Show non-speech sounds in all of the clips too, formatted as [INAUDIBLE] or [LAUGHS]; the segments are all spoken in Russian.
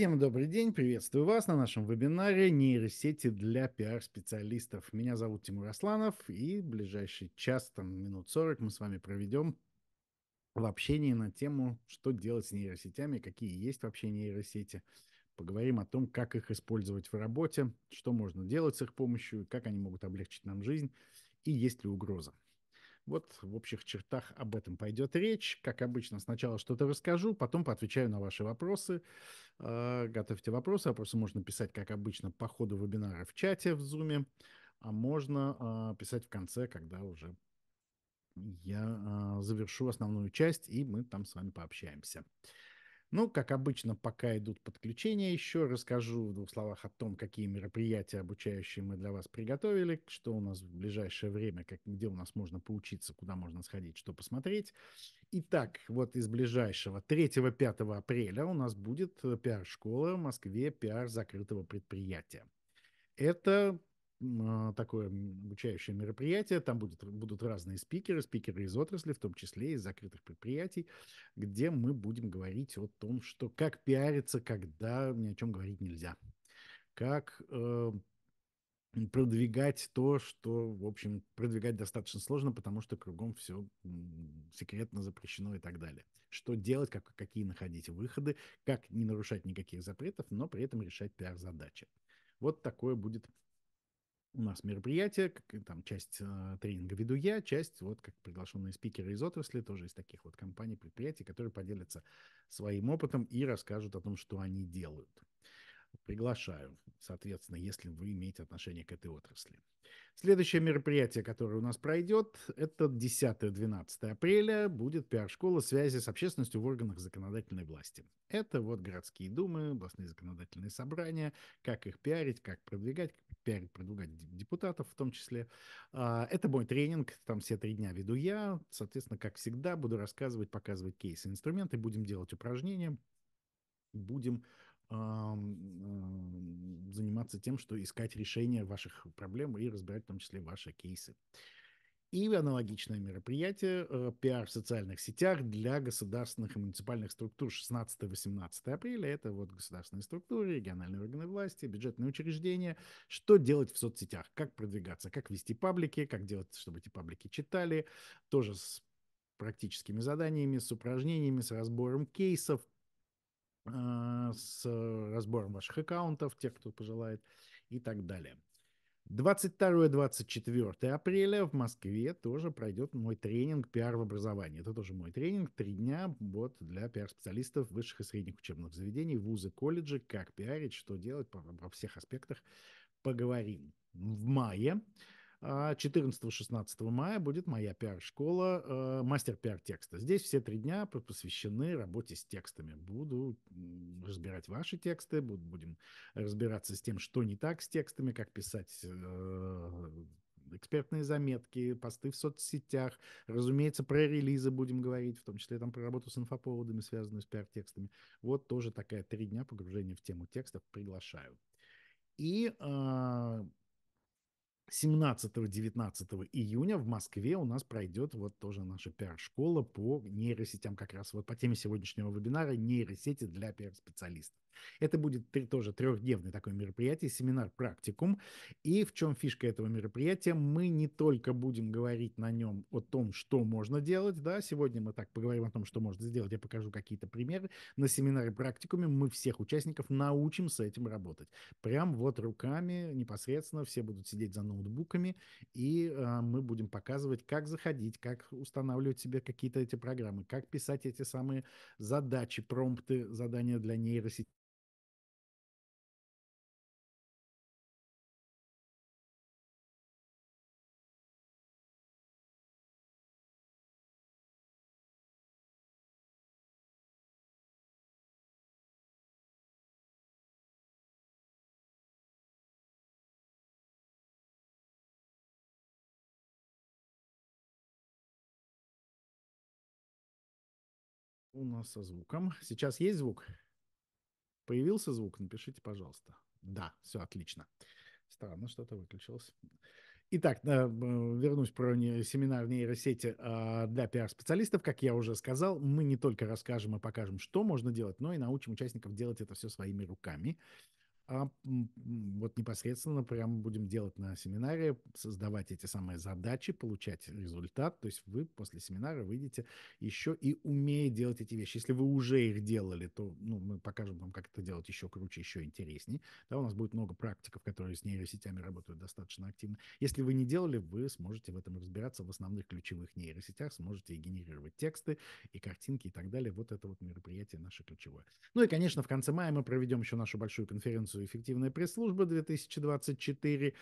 Всем добрый день, приветствую вас на нашем вебинаре «Нейросети для пиар-специалистов». Меня зовут Тимур Асланов, и ближайший час, там минут 40, мы с вами проведем в общении на тему, что делать с нейросетями, какие есть вообще нейросети. Поговорим о том, как их использовать в работе, что можно делать с их помощью, как они могут облегчить нам жизнь и есть ли угроза. Вот в общих чертах об этом пойдет речь. Как обычно, сначала что-то расскажу, потом поотвечаю на ваши вопросы. А, готовьте вопросы. Вопросы можно писать, как обычно, по ходу вебинара в чате в Zoom, а можно а, писать в конце, когда уже я а, завершу основную часть, и мы там с вами пообщаемся. Ну, как обычно, пока идут подключения еще, расскажу в двух словах о том, какие мероприятия обучающие мы для вас приготовили, что у нас в ближайшее время, как, где у нас можно поучиться, куда можно сходить, что посмотреть. Итак, вот из ближайшего 3-5 апреля у нас будет э, пиар-школа в Москве, пиар закрытого предприятия. Это а, такое обучающее мероприятие. Там будет, будут разные спикеры, спикеры из отрасли, в том числе из закрытых предприятий, где мы будем говорить о том, что как пиариться, когда ни о чем говорить нельзя. Как э, продвигать то, что, в общем, продвигать достаточно сложно, потому что кругом все секретно запрещено и так далее. Что делать, как, какие находить выходы, как не нарушать никаких запретов, но при этом решать пиар-задачи. Вот такое будет у нас мероприятие, как, там часть э, тренинга веду я, часть вот как приглашенные спикеры из отрасли, тоже из таких вот компаний, предприятий, которые поделятся своим опытом и расскажут о том, что они делают. Приглашаю, соответственно, если вы имеете отношение к этой отрасли. Следующее мероприятие, которое у нас пройдет, это 10-12 апреля будет пиар-школа связи с общественностью в органах законодательной власти. Это вот городские думы, областные законодательные собрания, как их пиарить, как продвигать, как пиарить, продвигать депутатов в том числе. А, это мой тренинг, там все три дня веду я. Соответственно, как всегда, буду рассказывать, показывать кейсы, инструменты, будем делать упражнения, будем заниматься тем, что искать решения ваших проблем и разбирать в том числе ваши кейсы. И аналогичное мероприятие э, пиар в социальных сетях для государственных и муниципальных структур 16-18 апреля. Это вот государственные структуры, региональные органы власти, бюджетные учреждения. Что делать в соцсетях, как продвигаться, как вести паблики, как делать, чтобы эти паблики читали. Тоже с практическими заданиями, с упражнениями, с разбором кейсов, а, с э, разбором ваших аккаунтов, тех, кто пожелает, и так далее. 22-24 апреля в Москве тоже пройдет мой тренинг «Пиар в образовании». Это тоже мой тренинг. Три дня вот для пиар-специалистов высших и средних учебных заведений, вузы, колледжи, как пиарить, что делать, во всех аспектах поговорим. В мае 14-16 а, мая будет моя пиар-школа, э, мастер пиар-текста. Здесь все три дня посвящены работе с текстами. Буду разбирать ваши тексты, будем разбираться с тем, что не так с текстами, как писать э, экспертные заметки, посты в соцсетях. Разумеется, про релизы будем говорить, в том числе там про работу с инфоповодами, связанную с пиар-текстами. Вот тоже такая три дня погружения в тему текстов приглашаю. И э, 17-19 июня в Москве у нас пройдет вот тоже наша пиар-школа по нейросетям, как раз вот по теме сегодняшнего вебинара нейросети для пиар-специалистов. Это будет три, тоже трехдневное такое мероприятие, семинар-практикум. И в чем фишка этого мероприятия? Мы не только будем говорить на нем о том, что можно делать, да, сегодня мы так поговорим о том, что можно сделать, я покажу какие-то примеры. На семинаре-практикуме мы всех участников научим с этим работать. Прям вот руками непосредственно все будут сидеть за ноутбуками, и э, мы будем показывать, как заходить, как устанавливать себе какие-то эти программы, как писать эти самые задачи, промпты, задания для нейросети у нас со звуком? Сейчас есть звук? Появился звук? Напишите, пожалуйста. Да, все отлично. Странно, что-то выключилось. Итак, вернусь про семинар нейросети а, для пиар-специалистов. Как я уже сказал, мы не только расскажем и покажем, что можно делать, но и научим участников делать это все своими руками а вот непосредственно прямо будем делать на семинаре, создавать эти самые задачи, получать результат. То есть вы после семинара выйдете еще и умея делать эти вещи. Если вы уже их делали, то ну, мы покажем вам, как это делать еще круче, еще интереснее. Да, у нас будет много практиков, которые с нейросетями работают достаточно активно. Если вы не делали, вы сможете в этом разбираться в основных ключевых нейросетях, сможете и генерировать тексты, и картинки, и так далее. Вот это вот мероприятие наше ключевое. Ну и, конечно, в конце мая мы проведем еще нашу большую конференцию конференцию «Эффективная пресс-служба 2024»,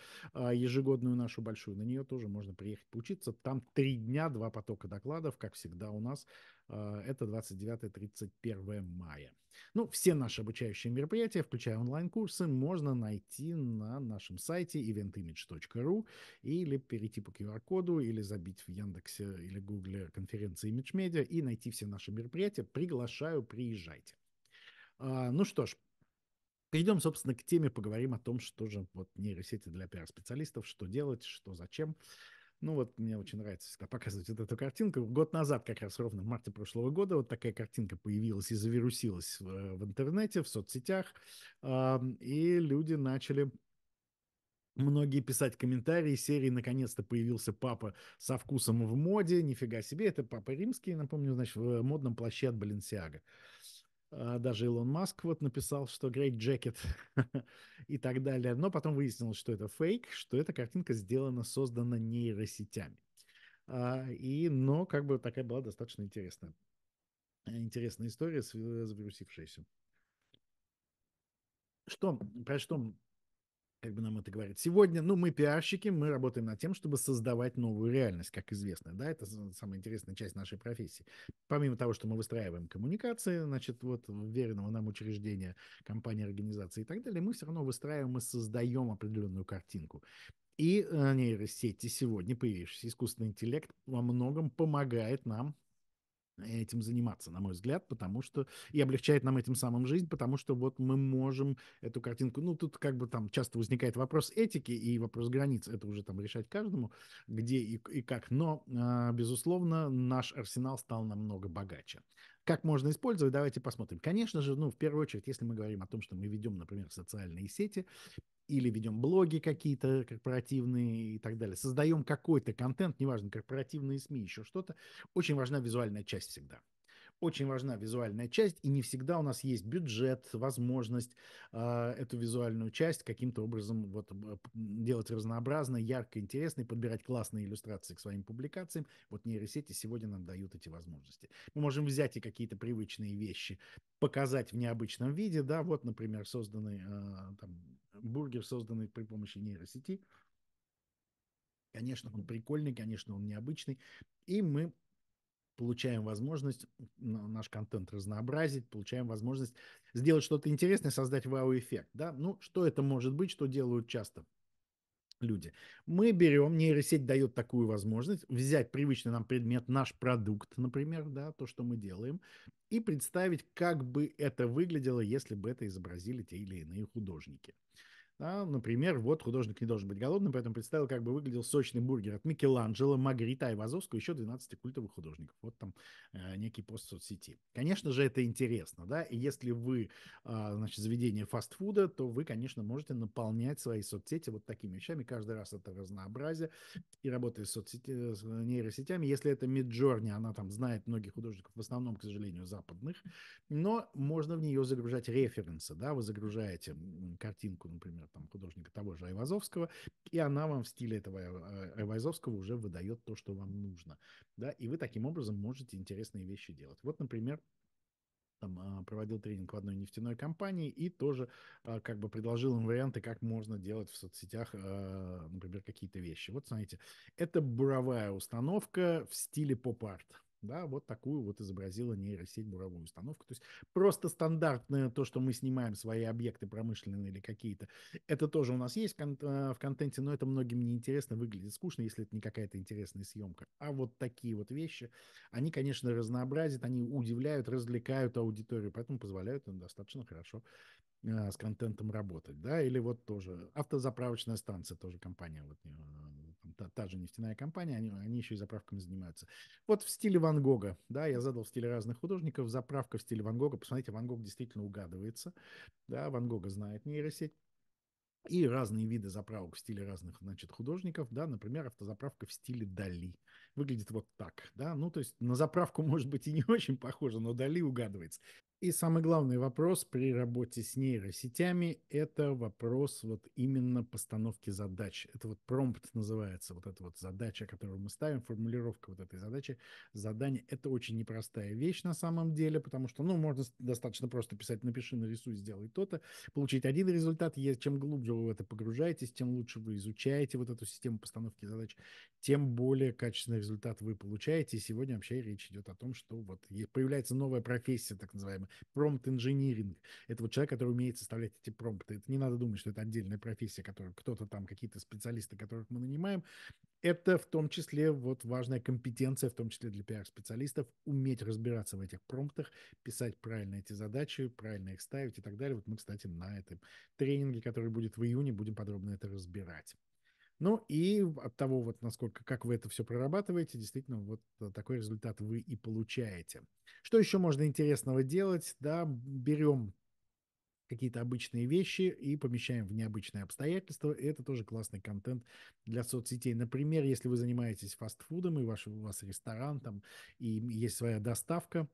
ежегодную нашу большую. На нее тоже можно приехать поучиться. Там три дня, два потока докладов, как всегда у нас. А, это 29-31 мая. Ну, все наши обучающие мероприятия, включая онлайн-курсы, можно найти на нашем сайте eventimage.ru или перейти по QR-коду, или забить в Яндексе или Гугле конференции Image Media и найти все наши мероприятия. Приглашаю, приезжайте. А, ну что ж, Перейдем, собственно, к теме, поговорим о том, что же вот нейросети для пиар-специалистов, что делать, что зачем. Ну вот мне очень нравится всегда показывать вот эту картинку. Год назад, как раз ровно в марте прошлого года, вот такая картинка появилась и завирусилась в, э, в интернете, в соцсетях, э, и люди начали многие писать комментарии серии «Наконец-то появился папа со вкусом в моде». Нифига себе, это папа римский, напомню, значит, в модном плаще от Баленсиаga. А, даже Илон Маск вот написал, что Great Jacket [LAUGHS] и так далее. Но потом выяснилось, что это фейк, что эта картинка сделана, создана нейросетями. А, и, но как бы такая была достаточно интересная, интересная история, завирусившаяся. Что, про что как бы нам это говорит. Сегодня, ну, мы пиарщики, мы работаем над тем, чтобы создавать новую реальность, как известно, да, это самая интересная часть нашей профессии. Помимо того, что мы выстраиваем коммуникации, значит, вот веренного нам учреждения, компании, организации и так далее, мы все равно выстраиваем и создаем определенную картинку. И э, нейросети сегодня, появившийся искусственный интеллект, во многом помогает нам этим заниматься, на мой взгляд, потому что и облегчает нам этим самым жизнь, потому что вот мы можем эту картинку, ну тут как бы там часто возникает вопрос этики и вопрос границ, это уже там решать каждому, где и, и как, но а, безусловно наш арсенал стал намного богаче. Как можно использовать? Давайте посмотрим. Конечно же, ну, в первую очередь, если мы говорим о том, что мы ведем, например, социальные сети или ведем блоги какие-то корпоративные и так далее, создаем какой-то контент, неважно, корпоративные СМИ, еще что-то, очень важна визуальная часть всегда очень важна визуальная часть, и не всегда у нас есть бюджет, возможность э, эту визуальную часть каким-то образом вот, делать разнообразно, ярко, интересно и подбирать классные иллюстрации к своим публикациям. Вот нейросети сегодня нам дают эти возможности. Мы можем взять и какие-то привычные вещи, показать в необычном виде, да, вот, например, созданный э, там, бургер, созданный при помощи нейросети, Конечно, он прикольный, конечно, он необычный. И мы получаем возможность наш контент разнообразить, получаем возможность сделать что-то интересное, создать вау-эффект. Да? Ну, что это может быть, что делают часто люди. Мы берем, нейросеть дает такую возможность взять привычный нам предмет, наш продукт, например, да, то, что мы делаем, и представить, как бы это выглядело, если бы это изобразили те или иные художники. Да, например, вот художник не должен быть голодным, поэтому представил, как бы выглядел сочный бургер от Микеланджело, Магрита, и Вазовского еще 12 культовых художников. Вот там э, некий пост в соцсети. Конечно же, это интересно, да, и если вы, э, значит, заведение фастфуда, то вы, конечно, можете наполнять свои соцсети вот такими вещами. Каждый раз это разнообразие. И работая с, соцсети, э, с нейросетями, если это Миджорни, она там знает многих художников, в основном, к сожалению, западных, но можно в нее загружать референсы, да, вы загружаете картинку, например, там, художника того же Айвазовского, и она вам в стиле этого э, Айвазовского уже выдает то, что вам нужно. Да? И вы таким образом можете интересные вещи делать. Вот, например, там а, проводил тренинг в одной нефтяной компании и тоже а, как бы предложил им варианты, как можно делать в соцсетях, а, например, какие-то вещи. Вот смотрите, это буровая установка в стиле поп-арт. Да, вот такую вот изобразила нейросеть буровую установку. То есть просто стандартное то, что мы снимаем свои объекты промышленные или какие-то, это тоже у нас есть э, в контенте, но это многим не интересно, выглядит скучно, если это не какая-то интересная съемка. А вот такие вот вещи, они, конечно, разнообразят, они удивляют, развлекают аудиторию, поэтому позволяют им достаточно хорошо э, с контентом работать, да, или вот тоже автозаправочная станция, тоже компания вот э, там, та, та же нефтяная компания, они, они еще и заправками занимаются. Вот в стиле Ван Гога, да, я задал в стиле разных художников, заправка в стиле Ван Гога, посмотрите, Ван Гог действительно угадывается, да, Ван Гога знает нейросеть, и разные виды заправок в стиле разных, значит, художников, да, например, автозаправка в стиле Дали. Выглядит вот так, да, ну, то есть на заправку, [LAUGHS] может быть, и не очень похоже, но Дали угадывается. И самый главный вопрос при работе с нейросетями – это вопрос вот именно постановки задач. Это вот промпт называется, вот эта вот задача, которую мы ставим, формулировка вот этой задачи, задание. Это очень непростая вещь на самом деле, потому что, ну, можно достаточно просто писать «напиши, нарисуй, сделай то-то», получить один результат. И чем глубже вы в это погружаетесь, тем лучше вы изучаете вот эту систему постановки задач, тем более качественный результат вы получаете. И сегодня вообще речь идет о том, что вот появляется новая профессия, так называемая промпт-инжиниринг. Это вот человек, который умеет составлять эти промпты. Это не надо думать, что это отдельная профессия, которую кто-то там, какие-то специалисты, которых мы нанимаем. Это в том числе вот важная компетенция, в том числе для пиар-специалистов, уметь разбираться в этих промптах, писать правильно эти задачи, правильно их ставить и так далее. Вот мы, кстати, на этом тренинге, который будет в июне, будем подробно это разбирать. Ну и от того, вот насколько, как вы это все прорабатываете, действительно, вот э, такой результат вы и получаете. Что еще можно интересного делать? Да, берем какие-то обычные вещи и помещаем в необычные обстоятельства. И это тоже классный контент для соцсетей. Например, если вы занимаетесь фастфудом, и ваш, у вас ресторан там, и есть своя доставка,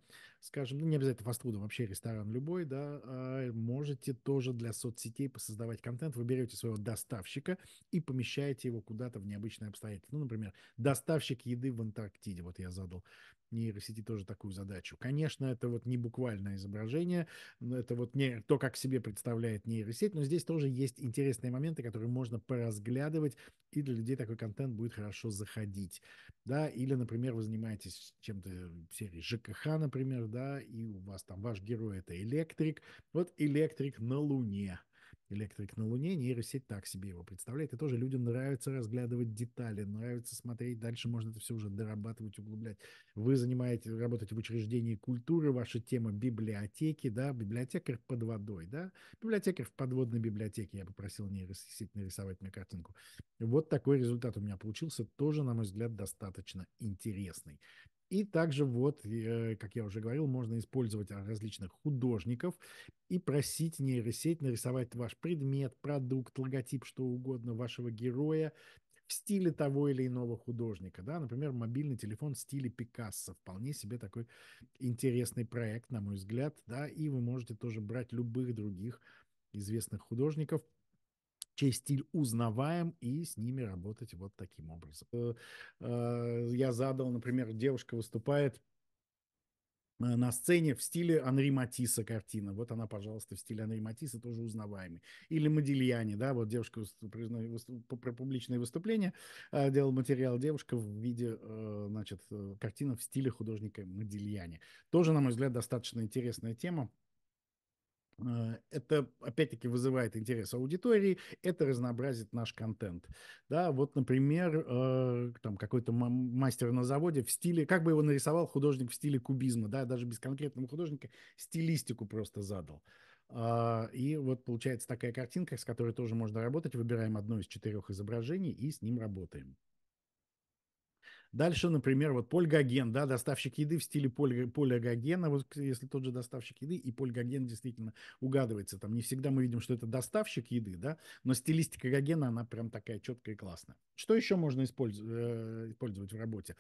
скажем, ну, не обязательно фастфуда, вообще ресторан любой, да, а, можете тоже для соцсетей посоздавать контент. Вы берете своего доставщика и помещаете его куда-то в необычное обстоятельство. Ну, например, доставщик еды в Антарктиде. Вот я задал нейросети тоже такую задачу. Конечно, это вот не буквальное изображение, но это вот не то, как себе представляет нейросеть, но здесь тоже есть интересные моменты, которые можно поразглядывать, и для людей такой контент будет хорошо заходить. Да, или, например, вы занимаетесь чем-то в э, серии ЖКХ, например, да, и у вас там ваш герой это электрик. Вот электрик на Луне. Электрик на Луне, нейросеть так себе его представляет. И тоже людям нравится разглядывать детали, нравится смотреть. Дальше можно это все уже дорабатывать, углублять. Вы занимаете, работаете в учреждении культуры, ваша тема библиотеки, да, библиотекарь под водой, да. Библиотекарь в подводной библиотеке, я попросил нейросеть нарисовать мне картинку. Вот такой результат у меня получился, тоже, на мой взгляд, достаточно интересный. И также вот, э, как я уже говорил, можно использовать а, различных художников и просить нейросеть нарисовать ваш предмет, продукт, логотип, что угодно вашего героя в стиле того или иного художника. Да? Например, мобильный телефон в стиле Пикассо. Вполне себе такой интересный проект, на мой взгляд. Да? И вы можете тоже брать любых других известных художников – чей стиль узнаваем, и с ними работать вот таким образом. Э, э, я задал, например, девушка выступает э, на сцене в стиле Анри Матисса картина. Вот она, пожалуйста, в стиле Анри Матисса, тоже узнаваемый. Или Модильяне, да, вот девушка про публичное выступление делал материал девушка в виде, значит, картина в стиле художника Модильяне. Тоже, на мой взгляд, достаточно интересная тема. Э, это, опять-таки, вызывает интерес аудитории, это разнообразит наш контент. Да, вот, например, э, там какой-то мастер на заводе в стиле, как бы его нарисовал художник в стиле кубизма, да, даже без конкретного художника, стилистику просто задал. Э, и вот получается такая картинка, с которой тоже можно работать. Выбираем одно из четырех изображений и с ним работаем. Дальше, например, вот Поль Гоген, да, доставщик еды в стиле Поля, Поля Гогена, вот если тот же доставщик еды, и Поль Гоген действительно угадывается. Там не всегда мы видим, что это доставщик еды, да, но стилистика Гогена, она прям такая четкая и классная. Что еще можно использовать, э, использовать в работе?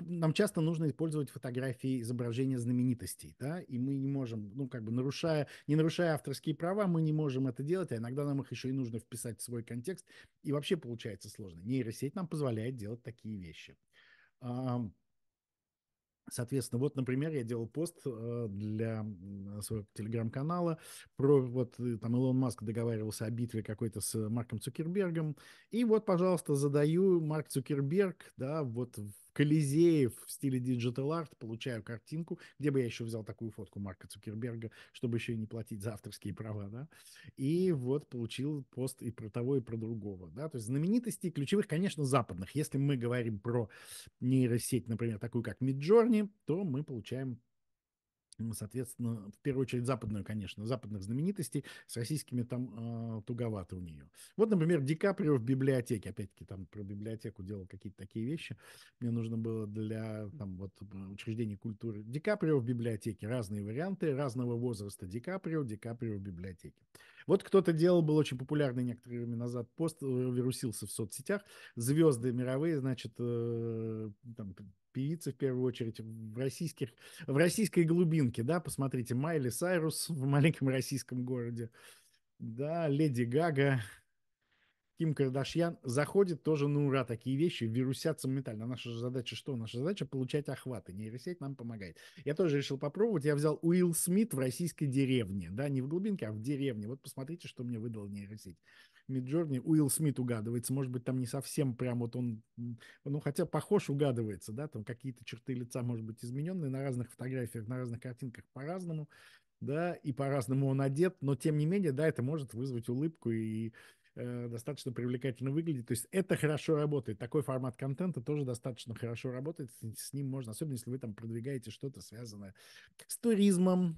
Нам часто нужно использовать фотографии изображения знаменитостей, да, и мы не можем, ну, как бы нарушая, не нарушая авторские права, мы не можем это делать, а иногда нам их еще и нужно вписать в свой контекст, и вообще получается сложно. Нейросеть нам позволяет делать такие вещи. А, соответственно, вот, например, я делал пост а, для своего телеграм-канала про вот э, там Илон Маск договаривался о битве какой-то с Марком Цукербергом. И вот, пожалуйста, задаю Марк Цукерберг, да, вот Колизеев в стиле Digital Art, получаю картинку, где бы я еще взял такую фотку Марка Цукерберга, чтобы еще и не платить за авторские права, да, и вот получил пост и про того, и про другого, да, то есть знаменитостей ключевых, конечно, западных. Если мы говорим про нейросеть, например, такую как Midjourney, то мы получаем ну, соответственно, в первую очередь западную, конечно, западных знаменитостей, с российскими там э, туговато у нее. Вот, например, Ди Каприо в библиотеке, опять-таки, там про библиотеку делал какие-то такие вещи, мне нужно было для там вот учреждений культуры. Ди Каприо в библиотеке, разные варианты, разного возраста Ди Каприо, Ди Каприо в библиотеке. Вот кто-то делал, был очень популярный некоторое время назад пост, э, вирусился в соцсетях, звезды мировые, значит, э, там, певицы, в первую очередь, в, российских, в российской глубинке, да, посмотрите, Майли Сайрус в маленьком российском городе, да, Леди Гага, Ким Кардашьян заходит тоже на ура такие вещи, вирусятся моментально. Наша задача что? Наша задача получать охваты. Нейросеть нам помогает. Я тоже решил попробовать. Я взял Уилл Смит в российской деревне. Да, не в глубинке, а в деревне. Вот посмотрите, что мне выдал нейросеть. Миджорни. Уилл Смит угадывается, может быть, там не совсем прям вот он, ну, хотя похож угадывается, да, там какие-то черты лица, может быть, измененные на разных фотографиях, на разных картинках по-разному, да, и по-разному он одет, но, тем не менее, да, это может вызвать улыбку и э, достаточно привлекательно выглядит. То есть это хорошо работает. Такой формат контента тоже достаточно хорошо работает. С ним можно, особенно если вы там продвигаете что-то связанное с туризмом,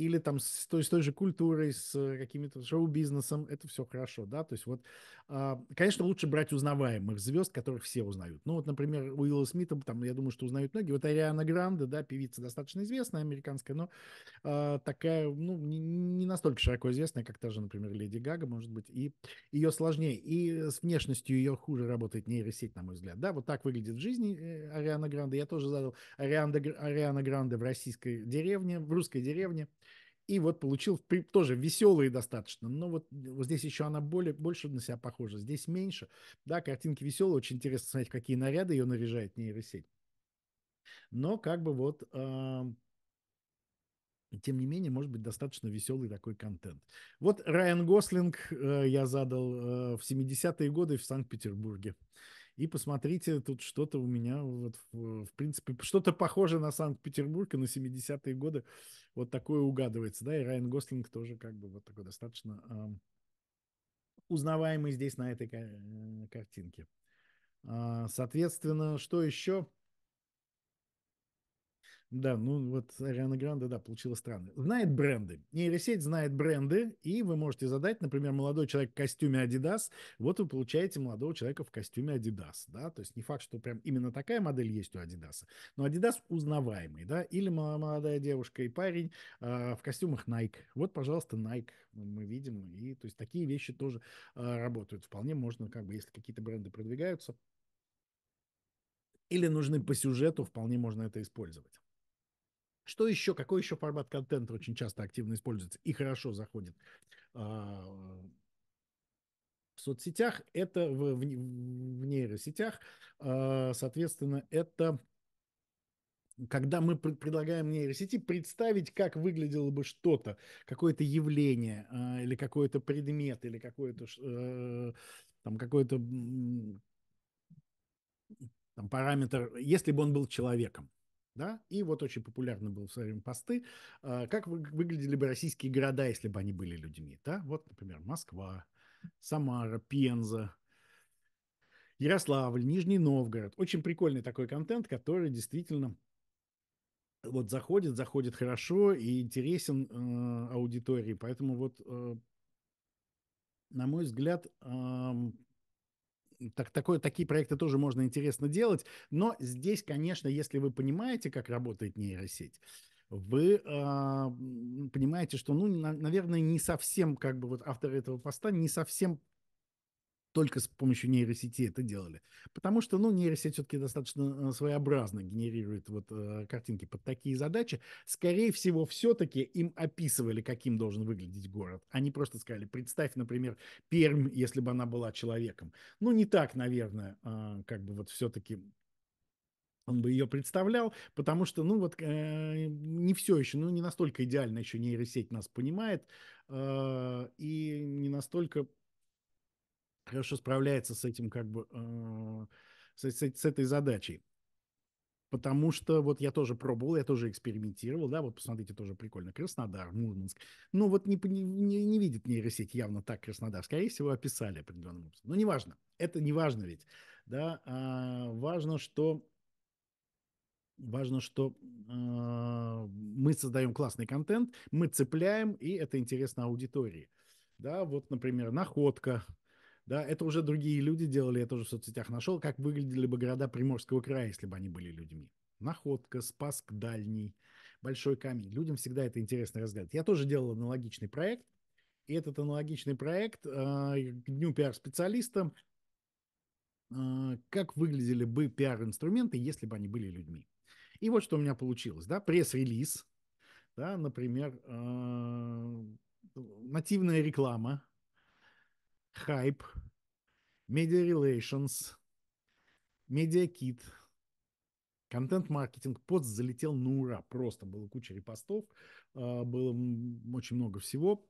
или там с той, с той же культурой, с э, какими-то шоу-бизнесом, это все хорошо, да, то есть вот, а, конечно, лучше брать узнаваемых звезд, которых все узнают. Ну вот, например, Уилла Смита, там, я думаю, что узнают многие, вот Ариана Гранде, да, певица достаточно известная американская, но а, такая, ну, не, настолько широко известная, как та же, например, Леди Гага, может быть, и ее сложнее, и с внешностью ее хуже работает нейросеть, на мой взгляд. Да, вот так выглядит в жизни э, Ариана Гранде. Я тоже задал Ариана, Ариана Гранде в российской деревне, в русской деревне. И вот получил тоже веселые достаточно, но вот, вот здесь еще она более, больше на себя похожа, здесь меньше. Да, картинки веселые, очень интересно смотреть, какие наряды ее наряжает нейросеть. Но как бы вот э, тем не менее, может быть, достаточно веселый такой контент. Вот Райан Гослинг э, я задал э, в 70-е годы в Санкт-Петербурге. И посмотрите, тут что-то у меня, вот, в, в принципе, что-то похоже на Санкт-Петербург и на 70-е годы. Вот такое угадывается, да, и Райан Гослинг тоже как бы вот такой достаточно э, узнаваемый здесь на этой э, картинке. А, соответственно, что еще? Да, ну вот Ариана Гранде, да, получила странно. Знает бренды. Нейросеть знает бренды, и вы можете задать, например, молодой человек в костюме Adidas, вот вы получаете молодого человека в костюме Adidas, да, то есть не факт, что прям именно такая модель есть у Adidas, но Adidas узнаваемый, да, или молодая девушка и парень э, в костюмах Nike. Вот, пожалуйста, Nike мы видим, и то есть такие вещи тоже э, работают. Вполне можно, как бы, если какие-то бренды продвигаются, или нужны по сюжету, вполне можно это использовать. Что еще, какой еще формат контента очень часто активно используется и хорошо заходит а, в соцсетях? Это в, в, в нейросетях, а, соответственно, это когда мы предлагаем нейросети представить, как выглядело бы что-то, какое-то явление а, или какой-то предмет или какой то э, там какой-то там параметр, если бы он был человеком да, и вот очень популярны были в свое время посты, а, как выглядели бы российские города, если бы они были людьми, да, вот, например, Москва, Самара, Пенза, Ярославль, Нижний Новгород. Очень прикольный такой контент, который действительно вот заходит, заходит хорошо и интересен э, аудитории. Поэтому вот, э, на мой взгляд, э, так, такое, такие проекты тоже можно интересно делать, но здесь, конечно, если вы понимаете, как работает нейросеть, вы э, понимаете, что, ну, на, наверное, не совсем, как бы вот авторы этого поста не совсем только с помощью нейросети это делали. Потому что, ну, нейросеть все-таки достаточно э, своеобразно генерирует вот э, картинки под такие задачи. Скорее всего, все-таки им описывали, каким должен выглядеть город. Они просто сказали, представь, например, Пермь, если бы она была человеком. Ну, не так, наверное, э, как бы вот все-таки он бы ее представлял, потому что, ну вот, э, не все еще, ну не настолько идеально еще нейросеть нас понимает, э, и не настолько хорошо справляется с этим, как бы, э, с, с, с этой задачей. Потому что вот я тоже пробовал, я тоже экспериментировал, да, вот посмотрите, тоже прикольно. Краснодар, Мурманск. Ну вот не, не, не видит нейросеть явно так Краснодар. Скорее всего, описали определенным образом. Но ну, неважно. Это неважно ведь. Да, а, важно, что важно, что э, мы создаем классный контент, мы цепляем, и это интересно аудитории. Да, вот, например, находка, да, это уже другие люди делали, я тоже в соцсетях нашел, как выглядели бы города Приморского края, если бы они были людьми. Находка, Спаск Дальний, Большой Камень. Людям всегда это интересно разглядывать. Я тоже делал аналогичный проект, и этот аналогичный проект э, к дню пиар-специалистам, э, как выглядели бы пиар-инструменты, если бы они были людьми. И вот что у меня получилось, да, пресс-релиз, да, например, э, нативная реклама, Hype, Media Relations, MediaKit, Контент-маркетинг, пост залетел на ура, просто было куча репостов, а, было очень много всего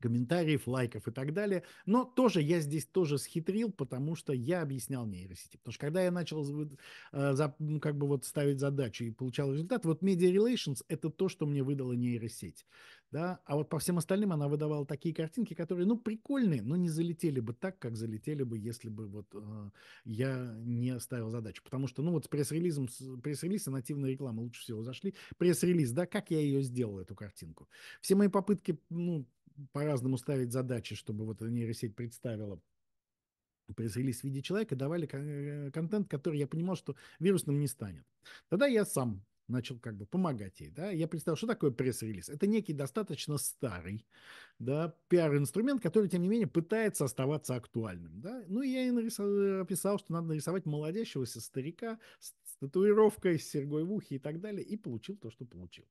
комментариев, лайков и так далее. Но тоже я здесь тоже схитрил, потому что я объяснял нейросети. Потому что когда я начал э, за, ну, как бы вот ставить задачу и получал результат, вот Media Relations — это то, что мне выдала нейросеть. Да? А вот по всем остальным она выдавала такие картинки, которые, ну, прикольные, но не залетели бы так, как залетели бы, если бы вот э, я не ставил задачу. Потому что, ну, вот с пресс-релизом, пресс-релиз и нативная реклама лучше всего зашли. Пресс-релиз, да, как я ее сделал, эту картинку. Все мои попытки, ну, по-разному ставить задачи, чтобы вот эта нейросеть представила пресс-релиз в виде человека, давали э, контент, который я понимал, что вирусным не станет. Тогда я сам начал как бы помогать ей, да, я представил, что такое пресс-релиз. Это некий достаточно старый, да, пиар-инструмент, который, тем не менее, пытается оставаться актуальным, да. Ну, и я и нарисовал, описал, э, что надо нарисовать молодящегося старика с татуировкой, с сергой в ухе и так далее, и получил то, что получил.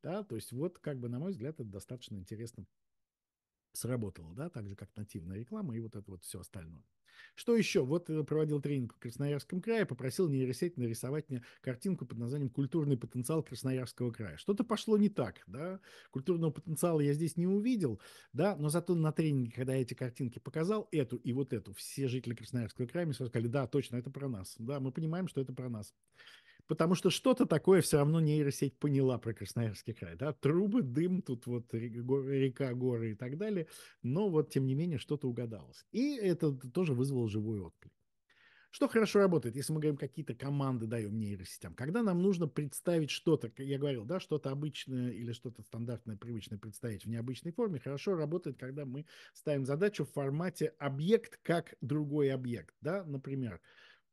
Да, то есть вот, как бы, на мой взгляд, это достаточно интересно сработало, да, так же, как нативная реклама и вот это вот все остальное. Что еще? Вот э, проводил тренинг в Красноярском крае, попросил нейросеть нарисовать мне картинку под названием «Культурный потенциал Красноярского края». Что-то пошло не так, да, культурного потенциала я здесь не увидел, да, но зато на тренинге, когда я эти картинки показал, эту и вот эту, все жители Красноярского края мне сказали, да, точно, это про нас, да, мы понимаем, что это про нас потому что что-то такое все равно нейросеть поняла про Красноярский край, да, трубы, дым, тут вот река, горы и так далее, но вот, тем не менее, что-то угадалось. И это тоже вызвало живой отклик. Что хорошо работает, если мы говорим, какие-то команды даем нейросетям? Когда нам нужно представить что-то, я говорил, да, что-то обычное или что-то стандартное, привычное представить в необычной форме, хорошо работает, когда мы ставим задачу в формате объект как другой объект, да, например,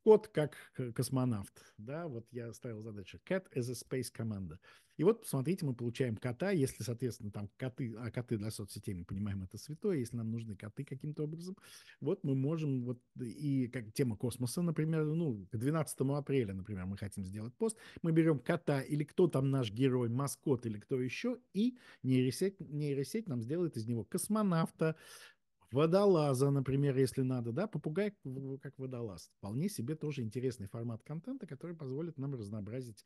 Кот как э, космонавт, да, вот я ставил задачу Cat as a Space Commander. И вот, посмотрите, мы получаем кота, если, соответственно, там коты, а коты для соцсетей, мы понимаем, это святое, если нам нужны коты каким-то образом, вот мы можем, вот, и как тема космоса, например, ну, к 12 апреля, например, мы хотим сделать пост, мы берем кота или кто там наш герой, маскот или кто еще, и нейросеть, нейросеть нам сделает из него космонавта, водолаза, например, если надо, да, попугай как водолаз. Вполне себе тоже интересный формат контента, который позволит нам разнообразить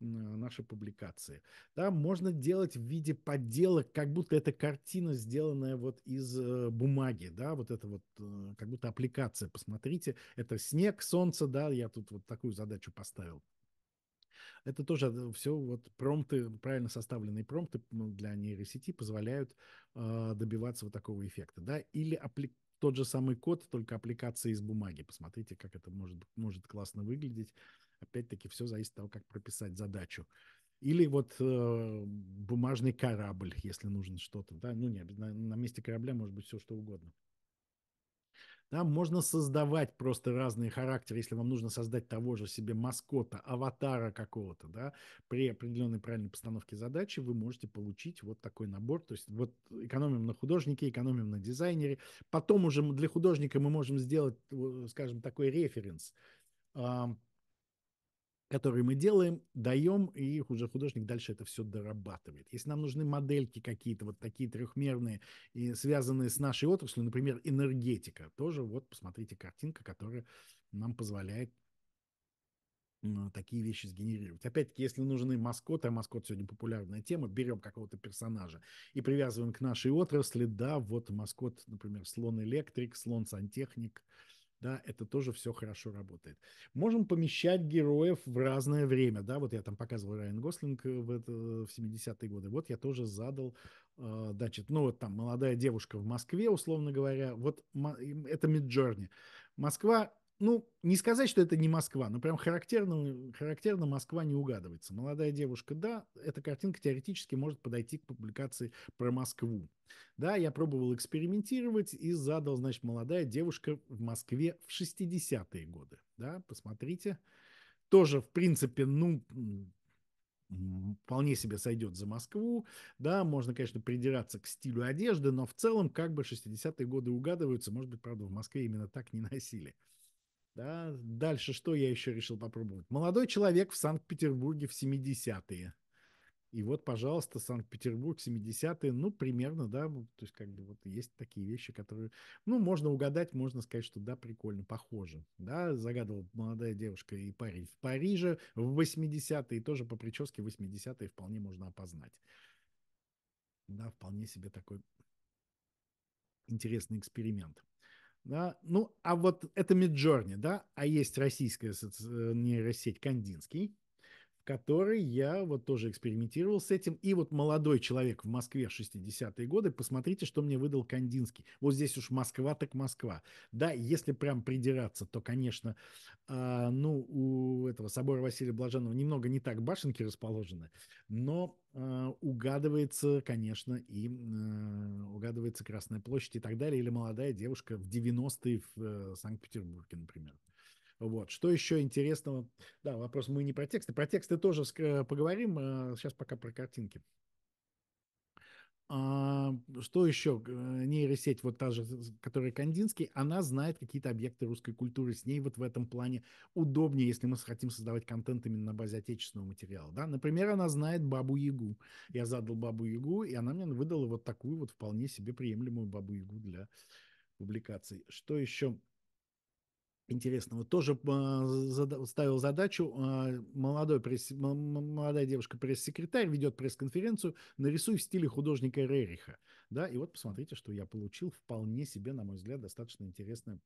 наши публикации. Да, можно делать в виде подделок, как будто это картина, сделанная вот из э, бумаги, да, вот это вот, э, как будто аппликация. Посмотрите, это снег, солнце, да, я тут вот такую задачу поставил. Это тоже э, все вот промпты, правильно составленные промпты ну, для нейросети позволяют э, добиваться вот такого эффекта, да, или апплик тот же самый код, только аппликация из бумаги. Посмотрите, как это может, может классно выглядеть. Опять-таки, все зависит от того, как прописать задачу. Или вот э, бумажный корабль, если нужен что-то. Да? Ну, не, на, на месте корабля может быть все что угодно. Там можно создавать просто разные характеры, если вам нужно создать того же себе маскота, аватара какого-то, да, при определенной правильной постановке задачи вы можете получить вот такой набор. То есть вот экономим на художнике, экономим на дизайнере. Потом уже для художника мы можем сделать, э, скажем, такой референс которые мы делаем, даем, и их уже художник дальше это все дорабатывает. Если нам нужны модельки какие-то, вот такие трехмерные, и связанные с нашей отраслью, например, энергетика, тоже вот посмотрите картинка, которая нам позволяет такие вещи сгенерировать. Опять-таки, если нужны маскоты, а маскот сегодня популярная тема, берем какого-то персонажа и привязываем к нашей отрасли, да, вот маскот, например, слон-электрик, слон-сантехник, слон-сантехник, да, это тоже все хорошо работает. Можем помещать героев в разное время, да, вот я там показывал Райан Гослинг э, в, это, э, в 70-е годы, вот я тоже задал, а, значит, ну вот там молодая девушка в Москве, условно говоря, вот это Миджорни. Москва ну, не сказать, что это не Москва, но прям характерно, характерно Москва не угадывается. Молодая девушка, да, эта картинка теоретически может подойти к публикации про Москву. Да, я пробовал экспериментировать и задал, значит, молодая девушка в Москве в 60-е годы. Да, посмотрите. Тоже, в принципе, ну, вполне себе сойдет за Москву. Да, можно, конечно, придираться к стилю одежды, но в целом как бы 60-е годы угадываются. Может быть, правда, в Москве именно так не носили. Да, дальше что я еще решил попробовать? Молодой человек в Санкт-Петербурге в 70-е. И вот, пожалуйста, Санкт-Петербург, 70-е, ну, примерно, да, то есть как бы вот есть такие вещи, которые, ну, можно угадать, можно сказать, что да, прикольно, похоже, да, Загадывал молодая девушка и парень в Париже в 80-е, тоже по прическе 80-е вполне можно опознать. Да, вполне себе такой интересный эксперимент. Да? Ну, а вот это Миджорни, да, а есть российская соци... Э, нейросеть Кандинский, который я вот тоже экспериментировал с этим. И вот молодой человек в Москве в 60-е годы, посмотрите, что мне выдал Кандинский. Вот здесь уж Москва так Москва. Да, если прям придираться, то, конечно, э, ну, у этого собора Василия Блаженного немного не так башенки расположены, но э, угадывается, конечно, и э, угадывается Красная площадь и так далее, или молодая девушка в 90-е в э, Санкт-Петербурге, например. Вот. Что еще интересного? Да, вопрос мы не про тексты. Про тексты тоже э, поговорим. Сейчас а, пока про картинки. А, что еще? Э, нейросеть, вот та же, которая Кандинский, она знает какие-то объекты русской культуры. С ней вот в этом плане удобнее, если мы хотим создавать контент именно на базе отечественного материала. Да? Например, она знает Бабу-Ягу. Я задал Бабу-Ягу, и она мне выдала вот такую вот вполне себе приемлемую Бабу-Ягу для публикаций. Что еще? интересного. Тоже а, ставил задачу, а, молодой пресс, молодая девушка пресс-секретарь ведет пресс-конференцию, нарисуй в стиле художника Рериха. Да, и вот посмотрите, что я получил вполне себе, на мой взгляд, достаточно интересное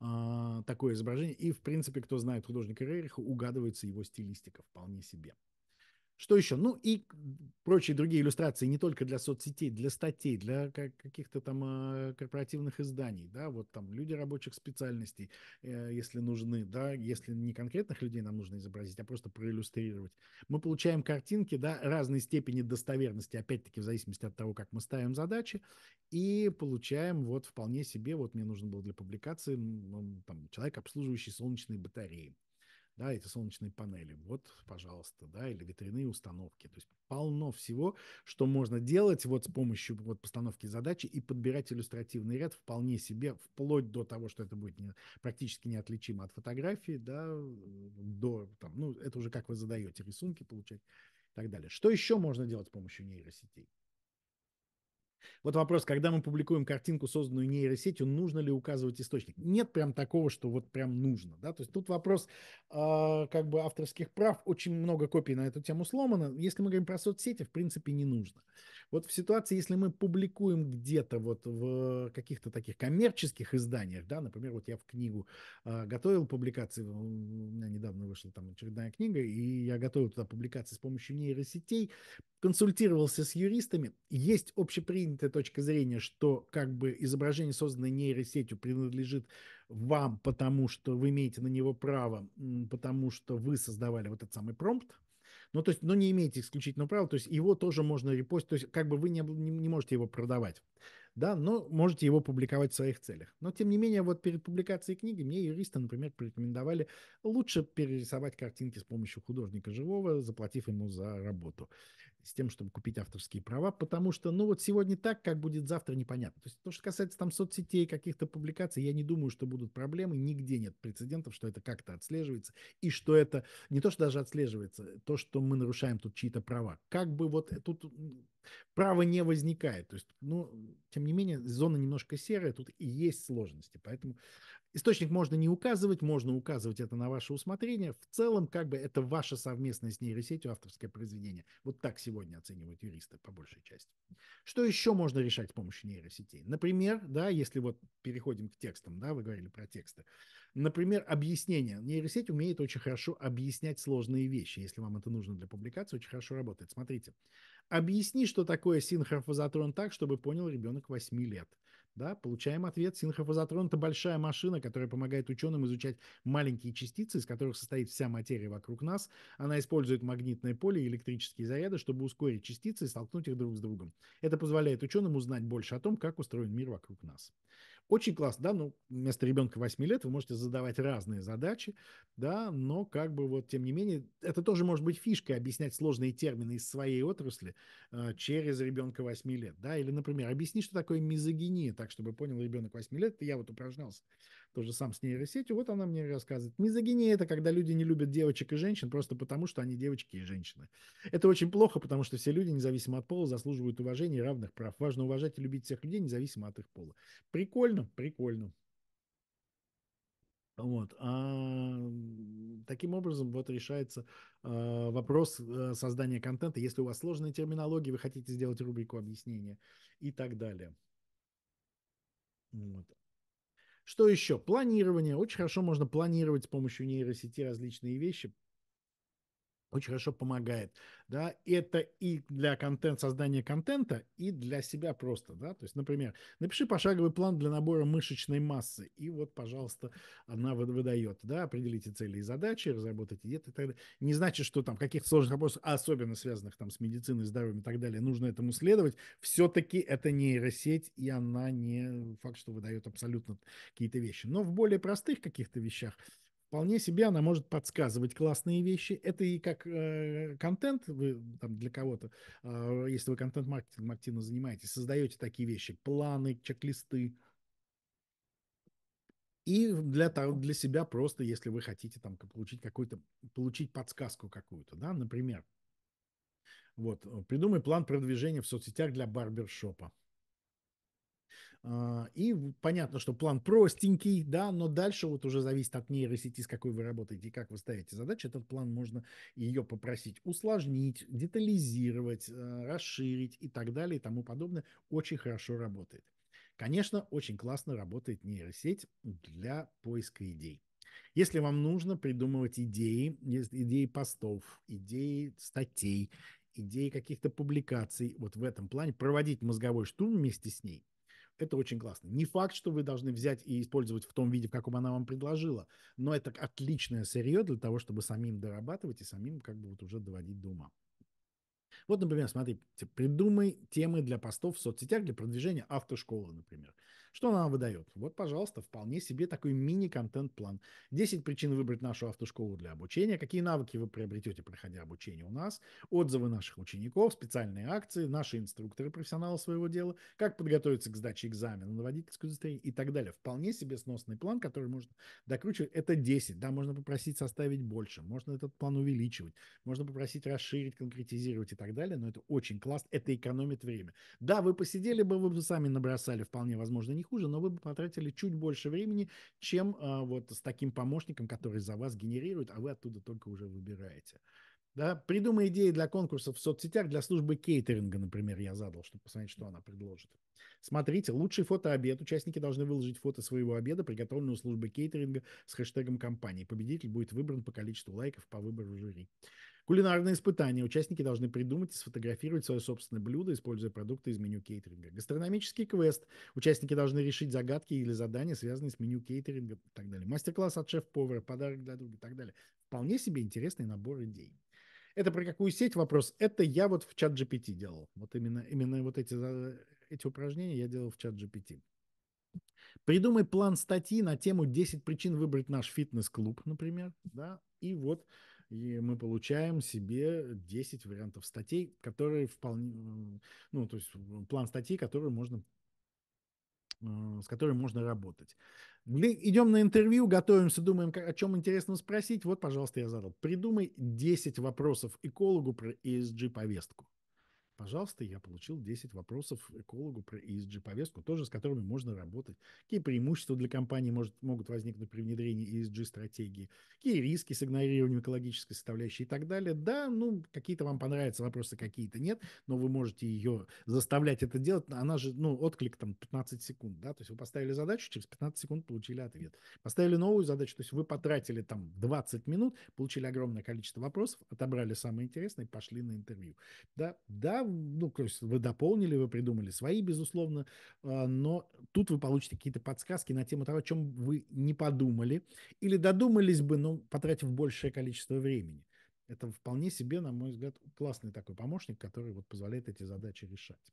а, такое изображение. И, в принципе, кто знает художника Рериха, угадывается его стилистика вполне себе. Что еще? Ну и прочие другие иллюстрации не только для соцсетей, для статей, для каких-то там а, корпоративных изданий, да, вот там люди рабочих специальностей, э, если нужны, да, если не конкретных людей нам нужно изобразить, а просто проиллюстрировать. Мы получаем картинки, да, разной степени достоверности, опять-таки в зависимости от того, как мы ставим задачи, и получаем вот вполне себе, вот мне нужно было для публикации, ну, там, человек, обслуживающий солнечные батареи да, эти солнечные панели, вот, пожалуйста, да, или ветряные установки. То есть полно всего, что можно делать вот с помощью вот постановки задачи и подбирать иллюстративный ряд вполне себе, вплоть до того, что это будет не, практически неотличимо от фотографии, да, до, там, ну, это уже как вы задаете рисунки получать и так далее. Что еще можно делать с помощью нейросетей? Вот вопрос, когда мы публикуем картинку, созданную нейросетью, нужно ли указывать источник? Нет прям такого, что вот прям нужно, да, то есть тут вопрос э, как бы авторских прав, очень много копий на эту тему сломано, если мы говорим про соцсети, в принципе, не нужно. Вот в ситуации, если мы публикуем где-то вот в каких-то таких коммерческих изданиях, да, например, вот я в книгу э, готовил публикации, у меня недавно вышла там очередная книга, и я готовил туда публикации с помощью нейросетей, консультировался с юристами, есть общепринятая точка зрения, что как бы изображение, созданное нейросетью, принадлежит вам, потому что вы имеете на него право, потому что вы создавали вот этот самый промпт, ну, то есть, но ну, не имеете исключительного права, то есть его тоже можно репостить, то есть как бы вы не, не, не можете его продавать, да, но можете его публиковать в своих целях. Но, тем не менее, вот перед публикацией книги мне юристы, например, порекомендовали лучше перерисовать картинки с помощью художника живого, заплатив ему за работу с тем, чтобы купить авторские права, потому что, ну вот сегодня так, как будет завтра, непонятно. То есть то, что касается там соцсетей, каких-то публикаций, я не думаю, что будут проблемы, нигде нет прецедентов, что это как-то отслеживается, и что это не то, что даже отслеживается, то, что мы нарушаем тут чьи-то права. Как бы вот э, тут право не возникает. То есть, ну, тем не менее, зона немножко серая, тут и есть сложности. Поэтому Источник можно не указывать, можно указывать это на ваше усмотрение. В целом, как бы это ваше совместное с нейросетью авторское произведение. Вот так сегодня оценивают юристы по большей части. Что еще можно решать с помощью нейросетей? Например, да, если вот переходим к текстам, да, вы говорили про тексты. Например, объяснение. Нейросеть умеет очень хорошо объяснять сложные вещи. Если вам это нужно для публикации, очень хорошо работает. Смотрите. Объясни, что такое синхрофазотрон так, чтобы понял ребенок 8 лет. Да, получаем ответ. Синхрофазотрон – это большая машина, которая помогает ученым изучать маленькие частицы, из которых состоит вся материя вокруг нас. Она использует магнитное поле и электрические заряды, чтобы ускорить частицы и столкнуть их друг с другом. Это позволяет ученым узнать больше о том, как устроен мир вокруг нас. Очень классно, да, ну, вместо ребенка 8 лет вы можете задавать разные задачи, да, но как бы вот, тем не менее, это тоже может быть фишкой объяснять сложные термины из своей отрасли э, через ребенка 8 лет, да, или, например, объясни, что такое мизогиния, так, чтобы понял ребенок 8 лет, я вот упражнялся тоже сам с нейросетью, вот она мне рассказывает. Мизогиния – это когда люди не любят девочек и женщин просто потому, что они девочки и женщины. Это очень плохо, потому что все люди, независимо от пола, заслуживают уважения и равных прав. Важно уважать и любить всех людей, независимо от их пола. Прикольно, прикольно. Вот. А, таким образом вот решается а, вопрос а, создания контента. Если у вас сложная терминология, вы хотите сделать рубрику объяснения и так далее. Вот. Что еще? Планирование. Очень хорошо можно планировать с помощью нейросети различные вещи очень хорошо помогает. Да? Это и для контент, создания контента, и для себя просто. Да? То есть, например, напиши пошаговый план для набора мышечной массы, и вот, пожалуйста, она выдает. Да? Определите цели и задачи, разработайте диеты. И так далее. Не значит, что там каких-то сложных вопросов, особенно связанных там, с медициной, здоровьем и так далее, нужно этому следовать. Все-таки это нейросеть, и она не факт, что выдает абсолютно какие-то вещи. Но в более простых каких-то вещах – Вполне себе она может подсказывать классные вещи. Это и как э, контент вы там для кого-то, э, если вы контент-маркетингом активно занимаетесь, создаете такие вещи, планы, чек-листы. И для, для себя просто, если вы хотите там получить какую-то, получить подсказку какую-то, да, например. Вот, э, придумай план продвижения в соцсетях для барбершопа. А, и понятно, что план простенький, да, но дальше вот уже зависит от нейросети, с какой вы работаете и как вы ставите задачи. Этот план можно ее попросить усложнить, детализировать, э, расширить и так далее и тому подобное. Очень хорошо работает. Конечно, очень классно работает нейросеть для поиска идей. Если вам нужно придумывать идеи, идеи постов, идеи статей, идеи каких-то публикаций, вот в этом плане проводить мозговой штурм вместе с ней – это очень классно. Не факт, что вы должны взять и использовать в том виде, в каком она вам предложила, но это отличное сырье для того, чтобы самим дорабатывать и самим как бы вот уже доводить до ума. Вот, например, смотри, придумай темы для постов в соцсетях для продвижения автошколы, например. Что она выдает? Вот, пожалуйста, вполне себе такой мини-контент-план. 10 причин выбрать нашу автошколу для обучения, какие навыки вы приобретете, проходя обучение у нас, отзывы наших учеников, специальные акции, наши инструкторы, профессионалы своего дела, как подготовиться к сдаче экзамена на водительскую индустрию и так далее. Вполне себе сносный план, который можно докручивать. Это 10, да, можно попросить составить больше, можно этот план увеличивать, можно попросить расширить, конкретизировать и так далее, но это очень классно, это экономит время. Да, вы посидели бы, вы бы сами набросали вполне возможно не хуже, но вы бы потратили чуть больше времени, чем а, вот с таким помощником, который за вас генерирует, а вы оттуда только уже выбираете. Да, придумай идеи для конкурсов в соцсетях, для службы кейтеринга, например, я задал, чтобы посмотреть, что она предложит. Смотрите, лучший фотообед. Участники должны выложить фото своего обеда, приготовленного службой кейтеринга с хэштегом компании. Победитель будет выбран по количеству лайков по выбору жюри. Кулинарные испытания. Участники должны придумать и сфотографировать свое собственное блюдо, используя продукты из меню кейтеринга. Гастрономический квест. Участники должны решить загадки или задания, связанные с меню кейтеринга и так далее. Мастер-класс от шеф-повара, подарок для друга и так далее. Вполне себе интересный набор идей. Это про какую сеть вопрос? Это я вот в чат GPT делал. Вот именно, именно вот эти, э, эти упражнения я делал в чат GPT. Придумай план статьи на тему 10 причин выбрать наш фитнес-клуб, например. Да? И вот и мы получаем себе 10 вариантов статей, которые вполне, ну, то есть план статей, которые можно с которой можно работать. Идем на интервью, готовимся, думаем, о чем интересно спросить. Вот, пожалуйста, я задал. Придумай 10 вопросов экологу про ESG-повестку. Пожалуйста, я получил 10 вопросов экологу про ESG-повестку, тоже с которыми можно работать. Какие преимущества для компании может, могут возникнуть при внедрении ESG-стратегии? Какие риски с игнорированием экологической составляющей и так далее? Да, ну, какие-то вам понравятся вопросы, какие-то нет, но вы можете ее заставлять это делать. Она же, ну, отклик там 15 секунд, да, то есть вы поставили задачу, через 15 секунд получили ответ. Поставили новую задачу, то есть вы потратили там 20 минут, получили огромное количество вопросов, отобрали самые интересные, пошли на интервью. Да, да, ну, то есть вы дополнили, вы придумали свои, безусловно, а, но тут вы получите какие-то подсказки на тему того, о чем вы не подумали или додумались бы, но потратив большее количество времени. Это вполне себе, на мой взгляд, классный такой помощник, который вот позволяет эти задачи решать.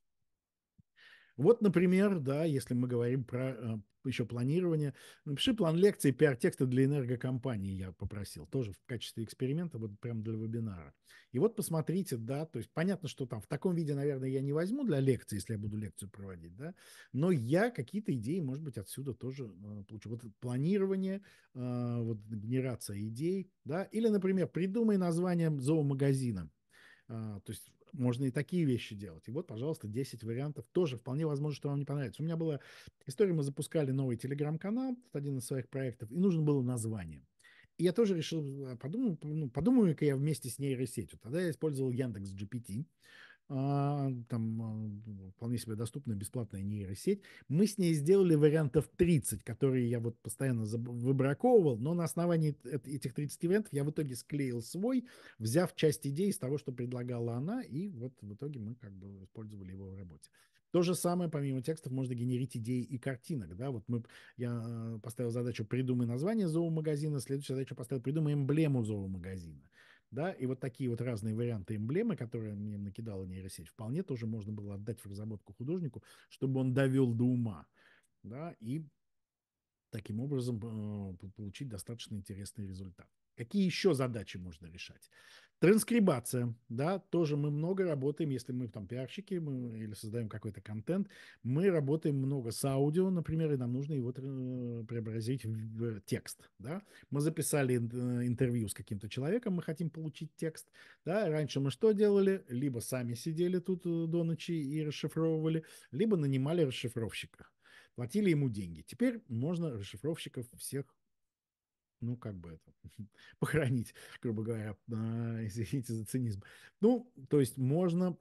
Вот, например, да, если мы говорим про э, еще планирование. Напиши план лекции, пиар-текста для энергокомпании, я попросил, тоже в качестве эксперимента, вот прям для вебинара. И вот посмотрите, да, то есть понятно, что там в таком виде, наверное, я не возьму для лекции, если я буду лекцию проводить, да, но я какие-то идеи, может быть, отсюда тоже э, получу. Вот планирование, э, вот генерация идей, да, или, например, придумай название зоомагазина, а, то есть можно и такие вещи делать. И вот, пожалуйста, 10 вариантов. Тоже вполне возможно, что вам не понравится. У меня была история, мы запускали новый телеграм-канал, один из своих проектов, и нужно было название. И я тоже решил, а, подумаю, ну, подумаю я вместе с нейросетью. Тогда я использовал Яндекс GPT. А, там а, вполне себе доступная бесплатная нейросеть. Мы с ней сделали вариантов 30, которые я вот постоянно выбраковывал, но на основании этих 30 вариантов я в итоге склеил свой, взяв часть идей из того, что предлагала она, и вот в итоге мы как бы использовали его в работе. То же самое, помимо текстов, можно генерить идеи и картинок. Да? Вот мы, я э, поставил задачу «Придумай название зоомагазина», следующая задача поставил «Придумай эмблему зоомагазина» да, и вот такие вот разные варианты эмблемы, которые мне накидала нейросеть, вполне тоже можно было отдать в разработку художнику, чтобы он довел до ума, да, и таким образом э, получить достаточно интересный результат. Какие еще задачи можно решать? Транскрибация, да, тоже мы много работаем, если мы там пиарщики мы, или создаем какой-то контент, мы работаем много с аудио, например, и нам нужно его э, преобразить в текст, да. Мы записали э, интервью с каким-то человеком, мы хотим получить текст, да. Раньше мы что делали? Либо сами сидели тут э, до ночи и расшифровывали, либо нанимали расшифровщика, платили ему деньги. Теперь можно расшифровщиков всех ну, как бы это, [LAUGHS] похоронить, грубо говоря, а, извините за цинизм. Ну, то есть можно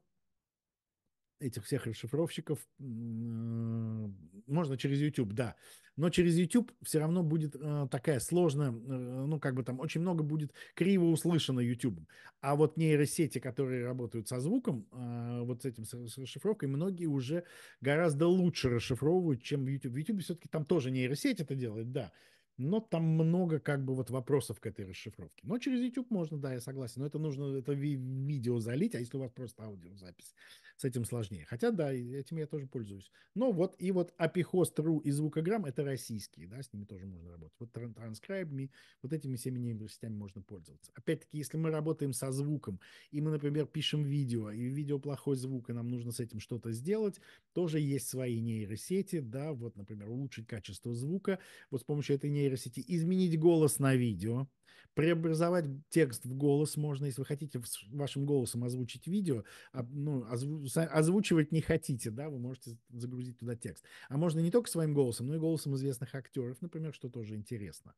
этих всех расшифровщиков э, можно через YouTube, да. Но через YouTube все равно будет э, такая сложная, э, ну, как бы там очень много будет криво услышано YouTube. А вот нейросети, которые работают со звуком, вот с этим, с, с расшифровкой, многие уже гораздо лучше расшифровывают, чем в YouTube. В YouTube все-таки там тоже нейросеть это делает, да но там много как бы вот вопросов к этой расшифровке. Но через YouTube можно, да, я согласен, но это нужно это ви видео залить, а если у вас просто аудиозапись, с этим сложнее. Хотя, да, этим я тоже пользуюсь. Но вот и вот Apihost.ru и Звукограмм это российские, да, с ними тоже можно работать. Вот Transcribe.me, вот этими всеми нейросетями можно пользоваться. Опять-таки, если мы работаем со звуком, и мы, например, пишем видео, и видео плохой звук, и нам нужно с этим что-то сделать, тоже есть свои нейросети, да, вот, например, улучшить качество звука, вот с помощью этой нейросети изменить голос на видео, Преобразовать текст в голос можно, если вы хотите вашим голосом озвучить видео, а ну, озву озвучивать не хотите, да, вы можете загрузить туда текст. А можно не только своим голосом, но и голосом известных актеров, например, что тоже интересно.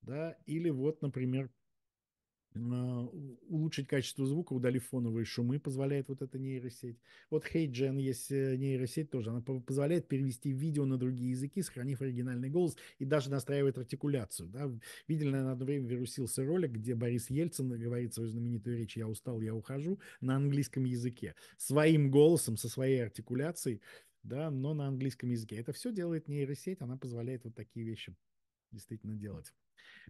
Да, или вот, например, а, улучшить качество звука, удалив фоновые шумы, позволяет вот эта нейросеть. Вот HeyGen есть э, нейросеть тоже, она позволяет перевести видео на другие языки, сохранив оригинальный голос и даже настраивает артикуляцию. Да? Видели, наверное, одно время вирусился ролик, где Борис Ельцин говорит свою знаменитую речь «Я устал, я ухожу» на английском языке, своим голосом, со своей артикуляцией, да, но на английском языке. Это все делает нейросеть, она позволяет вот такие вещи действительно делать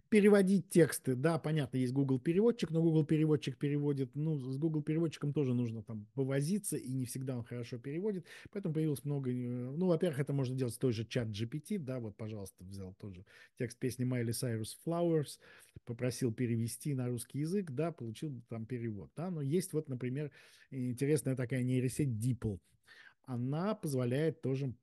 переводить тексты. Да, понятно, есть Google переводчик, но Google переводчик переводит, ну, с Google переводчиком тоже нужно там повозиться, и не всегда он хорошо переводит. Поэтому появилось много, э, ну, во-первых, это можно делать с той же чат GPT, да, вот, пожалуйста, взял тоже текст песни Майли Сайрус Flowers, попросил перевести на русский язык, да, получил там перевод, да, но есть вот, например, интересная такая нейросеть DeepL, она позволяет тоже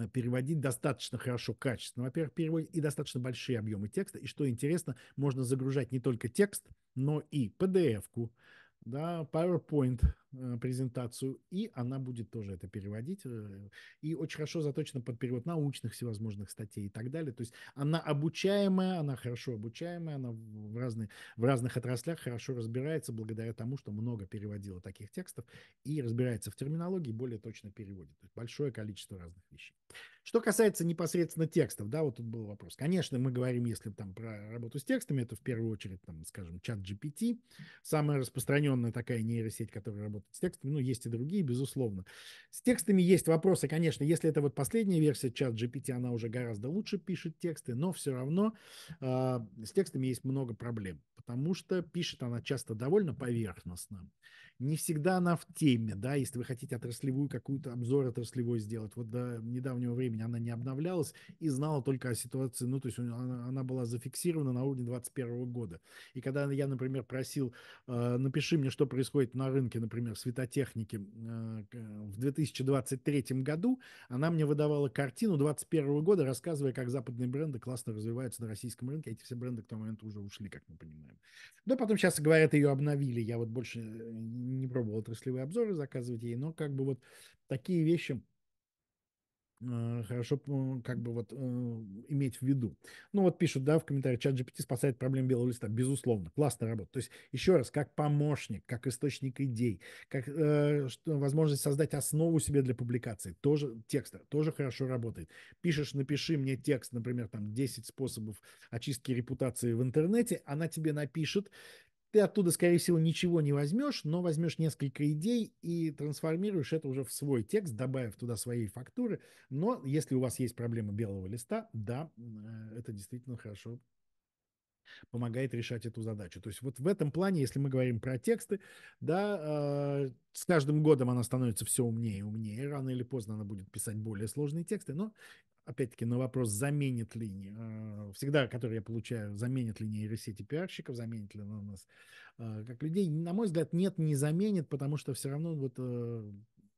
Э, переводить достаточно хорошо, качественно. Во-первых, переводит и достаточно большие объемы текста. И что интересно, можно загружать не только текст, но и PDF-ку, да, PowerPoint, Э, презентацию, и она будет тоже это переводить. Э, и очень хорошо заточена под перевод научных всевозможных статей и так далее. То есть она обучаемая, она хорошо обучаемая, она в, разные, в разных отраслях хорошо разбирается благодаря тому, что много переводила таких текстов и разбирается в терминологии, более точно переводит. То есть большое количество разных вещей. Что касается непосредственно текстов, да, вот тут был вопрос. Конечно, мы говорим, если там про работу с текстами, это в первую очередь, там, скажем, чат GPT, самая распространенная такая нейросеть, которая работает работать. С текстами, ну, есть и другие, безусловно. С текстами есть вопросы, конечно, если это вот последняя версия чат GPT, она уже гораздо лучше пишет тексты, но все равно э, с текстами есть много проблем, потому что пишет она часто довольно поверхностно не всегда она в теме, да, если вы хотите отраслевую какую-то обзор отраслевой сделать. Вот до недавнего времени она не обновлялась и знала только о ситуации, ну, то есть она, она была зафиксирована на уровне 2021 года. И когда я, например, просил, э, напиши мне, что происходит на рынке, например, светотехники э, э в 2023 году, она мне выдавала картину 2021 года, рассказывая, как западные бренды классно развиваются на российском рынке. Эти все бренды к тому моменту уже ушли, как мы понимаем. Да потом сейчас, говорят, ее обновили. Я вот больше э, не пробовал отраслевые обзоры заказывать ей, но как бы вот такие вещи э, хорошо э, как бы вот э, иметь в виду. Ну вот пишут, да, в комментариях, чат GPT спасает проблем белого листа. Безусловно, классно работает. То есть еще раз, как помощник, как источник идей, как э, что, возможность создать основу себе для публикации, тоже текста, тоже хорошо работает. Пишешь, напиши мне текст, например, там 10 способов очистки репутации в интернете, она тебе напишет, ты оттуда, скорее всего, ничего не возьмешь, но возьмешь несколько идей и трансформируешь это уже в свой текст, добавив туда свои фактуры. Но если у вас есть проблема белого листа, да, э, это действительно хорошо помогает решать эту задачу. То есть вот в этом плане, если мы говорим про тексты, да, э, с каждым годом она становится все умнее и умнее. Рано или поздно она будет писать более сложные тексты, но опять-таки, на вопрос, заменит ли, э, всегда, который я получаю, заменит ли нейросети пиарщиков, заменит ли она нас э, как людей, на мой взгляд, нет, не заменит, потому что все равно вот э,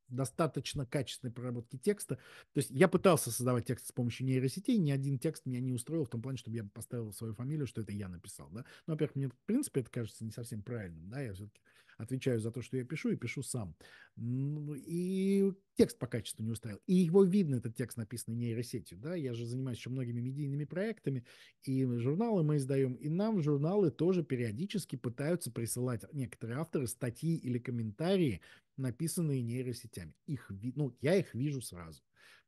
достаточно качественной проработки текста. То есть я пытался создавать текст с помощью нейросетей, ни один текст меня не устроил в том плане, чтобы я поставил свою фамилию, что это я написал, да. Ну, во-первых, мне, в принципе, это кажется не совсем правильным, да, я все-таки отвечаю за то, что я пишу, и пишу сам. Ну, и текст по качеству не устраивал. И его видно, этот текст написанный нейросетью. Да? Я же занимаюсь еще многими медийными проектами, и журналы мы издаем, и нам журналы тоже периодически пытаются присылать некоторые авторы статьи или комментарии, написанные нейросетями. Их, ну, я их вижу сразу.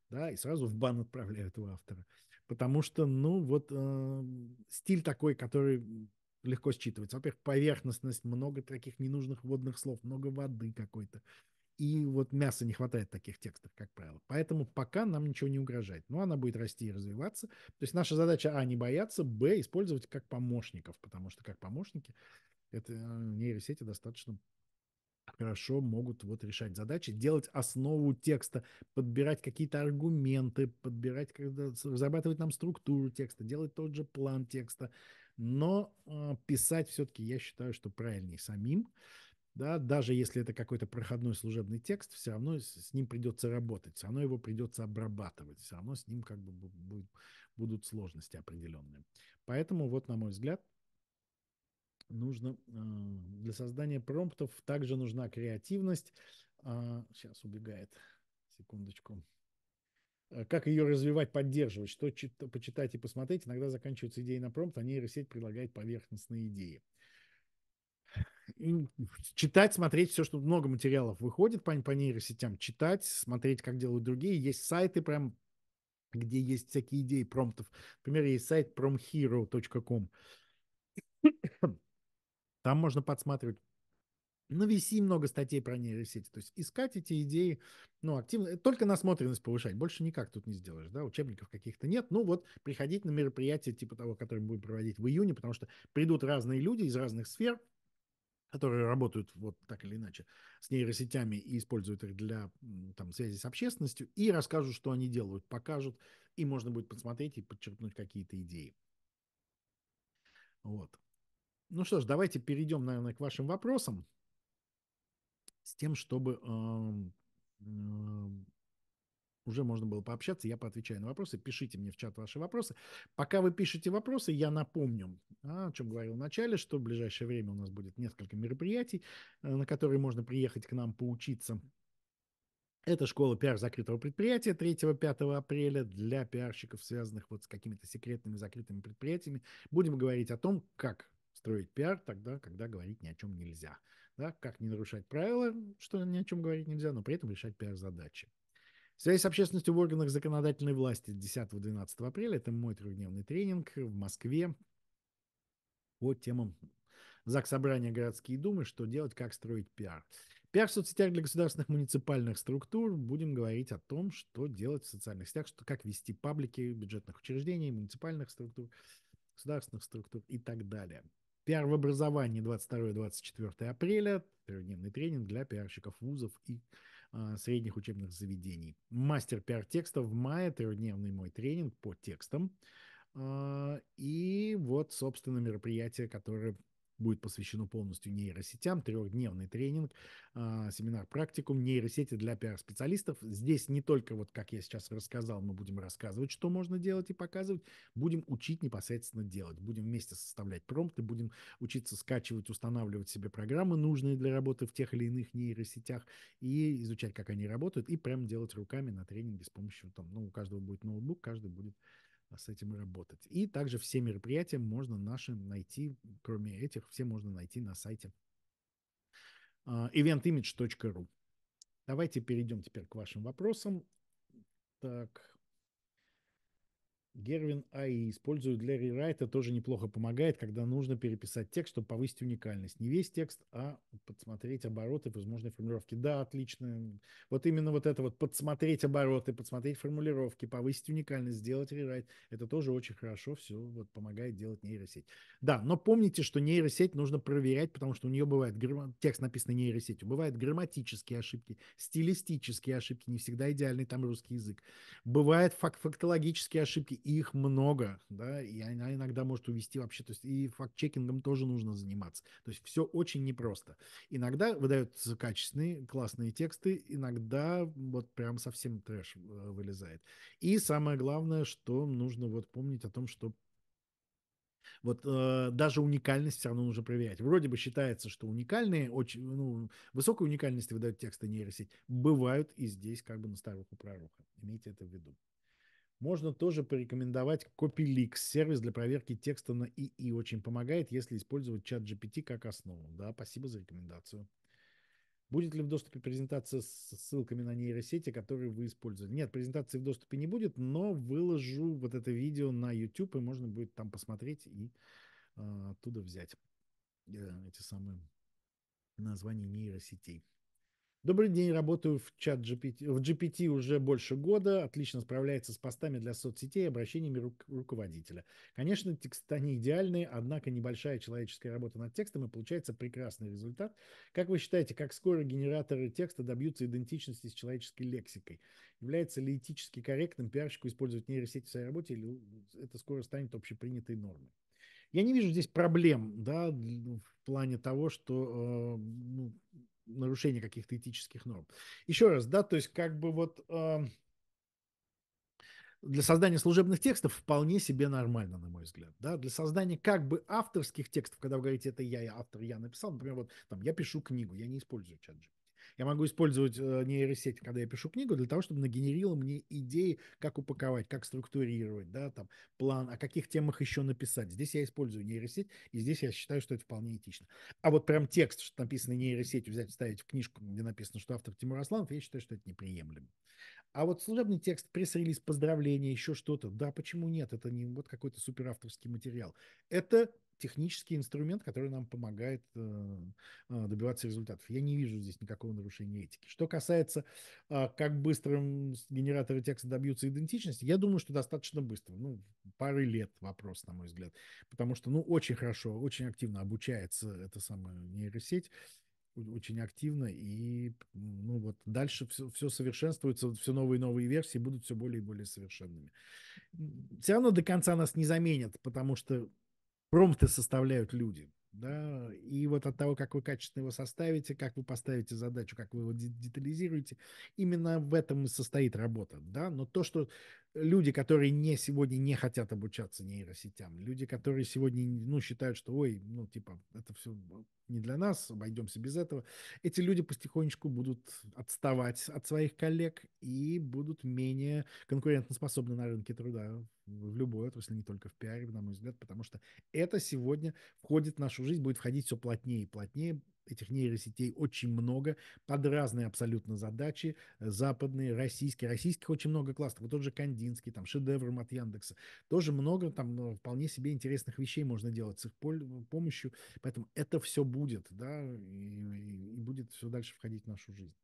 Да, и сразу в бан отправляют у автора. Потому что, ну, вот э, стиль такой, который легко считывается. Во-первых, поверхностность, много таких ненужных водных слов, много воды какой-то. И вот мяса не хватает таких текстов, как правило. Поэтому пока нам ничего не угрожает. Но она будет расти и развиваться. То есть наша задача, а, не бояться, б, использовать как помощников, потому что как помощники это э, нейросети достаточно хорошо могут вот решать задачи, делать основу текста, подбирать какие-то аргументы, подбирать, когда, разрабатывать нам структуру текста, делать тот же план текста, но а, писать все-таки я считаю, что правильнее самим. Да, даже если это какой-то проходной служебный текст, все равно с ним придется работать, все равно его придется обрабатывать, все равно с ним как бы будут, будут сложности определенные. Поэтому вот, на мой взгляд, нужно а, для создания промптов также нужна креативность. Сейчас а, убегает, секундочку. Э, как ее развивать, поддерживать, что чит, почитать и посмотреть. Иногда заканчиваются идеи на промпт, а нейросеть предлагает поверхностные идеи. И читать, смотреть все, что много материалов выходит по, по нейросетям, читать, смотреть, как делают другие. Есть сайты прям, где есть всякие идеи промптов. Например, есть сайт promhero.com. Там можно подсматривать на VC много статей про нейросети. То есть искать эти идеи, ну, активно, э, только насмотренность повышать. Больше никак тут не сделаешь, да, учебников каких-то нет. Ну, вот приходить на мероприятия типа того, которое мы будем проводить в июне, потому что придут разные люди из разных сфер, которые работают вот так или иначе с нейросетями и используют их для там, связи с общественностью, и расскажут, что они делают, покажут, и можно будет посмотреть и подчеркнуть какие-то идеи. Вот. Ну что ж, давайте перейдем, наверное, к вашим вопросам с тем, чтобы уже можно было пообщаться, я поотвечаю на вопросы. Пишите мне в чат ваши вопросы. Пока вы пишете вопросы, я напомню, а, о чем говорил в начале, что в ближайшее время у нас будет несколько мероприятий, э, на которые можно приехать к нам поучиться. Это школа пиар закрытого предприятия 3-5 апреля для пиарщиков, связанных вот с какими-то секретными закрытыми предприятиями. Будем говорить о том, как строить пиар тогда, когда говорить ни о чем нельзя да, как не нарушать правила, что ни о чем говорить нельзя, но при этом решать пиар-задачи. Связь с общественностью в органах законодательной власти 10-12 апреля. Это мой трехдневный тренинг в Москве по темам ЗАГС Собрания городские думы, что делать, как строить пиар. Пиар в соцсетях для государственных муниципальных структур. Будем говорить о том, что делать в социальных сетях, что, как вести паблики бюджетных учреждений, муниципальных структур, государственных структур и так далее. Пиар в образовании 22-24 апреля. Трехдневный тренинг для пиарщиков вузов и а, средних учебных заведений. Мастер пиар-текста в мае. Трехдневный мой тренинг по текстам. А, и вот, собственно, мероприятие, которое будет посвящено полностью нейросетям, трехдневный тренинг, а, семинар-практикум нейросети для пиар-специалистов. Здесь не только, вот как я сейчас рассказал, мы будем рассказывать, что можно делать и показывать, будем учить непосредственно делать, будем вместе составлять промпты, будем учиться скачивать, устанавливать себе программы, нужные для работы в тех или иных нейросетях, и изучать, как они работают, и прям делать руками на тренинге с помощью, там, ну, у каждого будет ноутбук, каждый будет а, с этим работать. И также все мероприятия можно наши найти, кроме этих, все можно найти на сайте а, eventimage.ru. Давайте перейдем теперь к вашим вопросам. Так, Гервин АИ использую для рерайта, тоже неплохо помогает, когда нужно переписать текст, чтобы повысить уникальность. Не весь текст, а подсмотреть обороты, возможные формулировки. Да, отлично. Вот именно вот это вот подсмотреть обороты, подсмотреть формулировки, повысить уникальность, сделать рерайт. Это тоже очень хорошо все вот помогает делать нейросеть. Да, но помните, что нейросеть нужно проверять, потому что у нее бывает грамм... текст написан нейросетью, бывают грамматические ошибки, стилистические ошибки, не всегда идеальный там русский язык. Бывают фак фактологические ошибки их много, да, и она иногда может увести вообще, то есть и факт-чекингом тоже нужно заниматься. То есть все очень непросто. Иногда выдаются качественные, классные тексты, иногда вот прям совсем трэш э, вылезает. И самое главное, что нужно вот помнить о том, что вот э, даже уникальность все равно нужно проверять. Вроде бы считается, что уникальные, очень, ну, высокой уникальности выдают тексты нейросеть. Бывают и здесь как бы на старуху пророка. Имейте это в виду. Можно тоже порекомендовать CopyLeaks, сервис для проверки текста на ИИ. Очень помогает, если использовать чат GPT как основу. Да, спасибо за рекомендацию. Будет ли в доступе презентация с ссылками на нейросети, которые вы использовали? Нет, презентации в доступе не будет, но выложу вот это видео на YouTube, и можно будет там посмотреть и э, оттуда взять э, эти самые названия нейросетей. Добрый день, работаю в чат GPT, в GPT уже больше года, отлично справляется с постами для соцсетей и обращениями ру- руководителя. Конечно, текста они идеальные, однако небольшая человеческая работа над текстом и получается прекрасный результат. Как вы считаете, как скоро генераторы текста добьются идентичности с человеческой лексикой? Является ли этически корректным пиарщику использовать нейросети в своей работе или это скоро станет общепринятой нормой? Я не вижу здесь проблем, да, в плане того, что э, ну, нарушение каких-то этических норм. Еще раз, да, то есть как бы вот э, для создания служебных текстов вполне себе нормально, на мой взгляд, да, для создания как бы авторских текстов, когда вы говорите, это я, я автор, я написал, например, вот там, я пишу книгу, я не использую чат я могу использовать э, нейросеть, когда я пишу книгу, для того, чтобы нагенерила мне идеи, как упаковать, как структурировать, да, там, план, о каких темах еще написать. Здесь я использую нейросеть, и здесь я считаю, что это вполне этично. А вот прям текст, что написанный нейросетью, взять, вставить в книжку, где написано, что автор Тимур Асланов, я считаю, что это неприемлемо. А вот служебный текст, пресс-релиз, поздравления, еще что-то, да, почему нет? Это не вот какой-то суперавторский материал. Это технический инструмент, который нам помогает э, э, добиваться результатов. Я не вижу здесь никакого нарушения этики. Что касается, э, как быстро генераторы текста добьются идентичности, я думаю, что достаточно быстро. Ну, пары лет вопрос, на мой взгляд. Потому что, ну, очень хорошо, очень активно обучается эта самая нейросеть очень активно, и ну вот дальше все, все совершенствуется, все новые и новые версии будут все более и более совершенными. Все равно до конца нас не заменят, потому что промпты составляют люди. Да? И вот от того, как вы качественно его составите, как вы поставите задачу, как вы его детализируете, именно в этом и состоит работа. Да? Но то, что люди, которые не сегодня не хотят обучаться нейросетям, люди, которые сегодня ну, считают, что ой, ну типа это все э, не для нас, обойдемся без этого, эти люди потихонечку будут отставать от своих коллег и будут менее конкурентоспособны на рынке труда в любой отрасли, не только в пиаре, на мой взгляд, потому что это сегодня входит в нашу жизнь, будет входить все плотнее и плотнее, этих нейросетей очень много, под разные абсолютно задачи, э, западные, российские. Российских очень много классных. Вот тот же Кандинский, там, шедевр от Яндекса. Тоже много там ну, вполне себе интересных вещей можно делать с их э, помощью. Поэтому это все будет, да, и, и будет все дальше входить в нашу жизнь.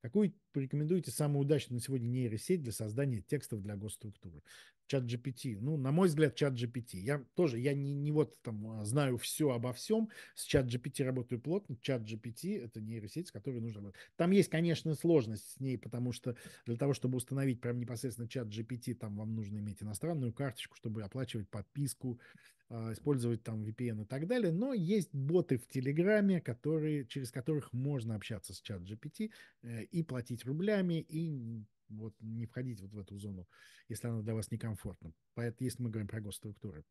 Какую порекомендуете самую удачную на сегодня нейросеть для создания текстов для госструктуры? чат GPT. Ну, на мой взгляд, чат GPT. Я тоже, я не, не вот там а, знаю все обо всем. С чат GPT работаю плотно. Чат GPT – это нейросеть, с которой нужно работать. Там есть, конечно, сложность с ней, потому что для того, чтобы установить прям непосредственно чат GPT, там вам нужно иметь иностранную карточку, чтобы оплачивать подписку, а, использовать там VPN и так далее. Но есть боты в Телеграме, которые, через которых можно общаться с чат GPT э, и платить рублями, и вот не входить вот в эту зону, если она для вас некомфортна. Поэтому, если мы говорим про госструктуры.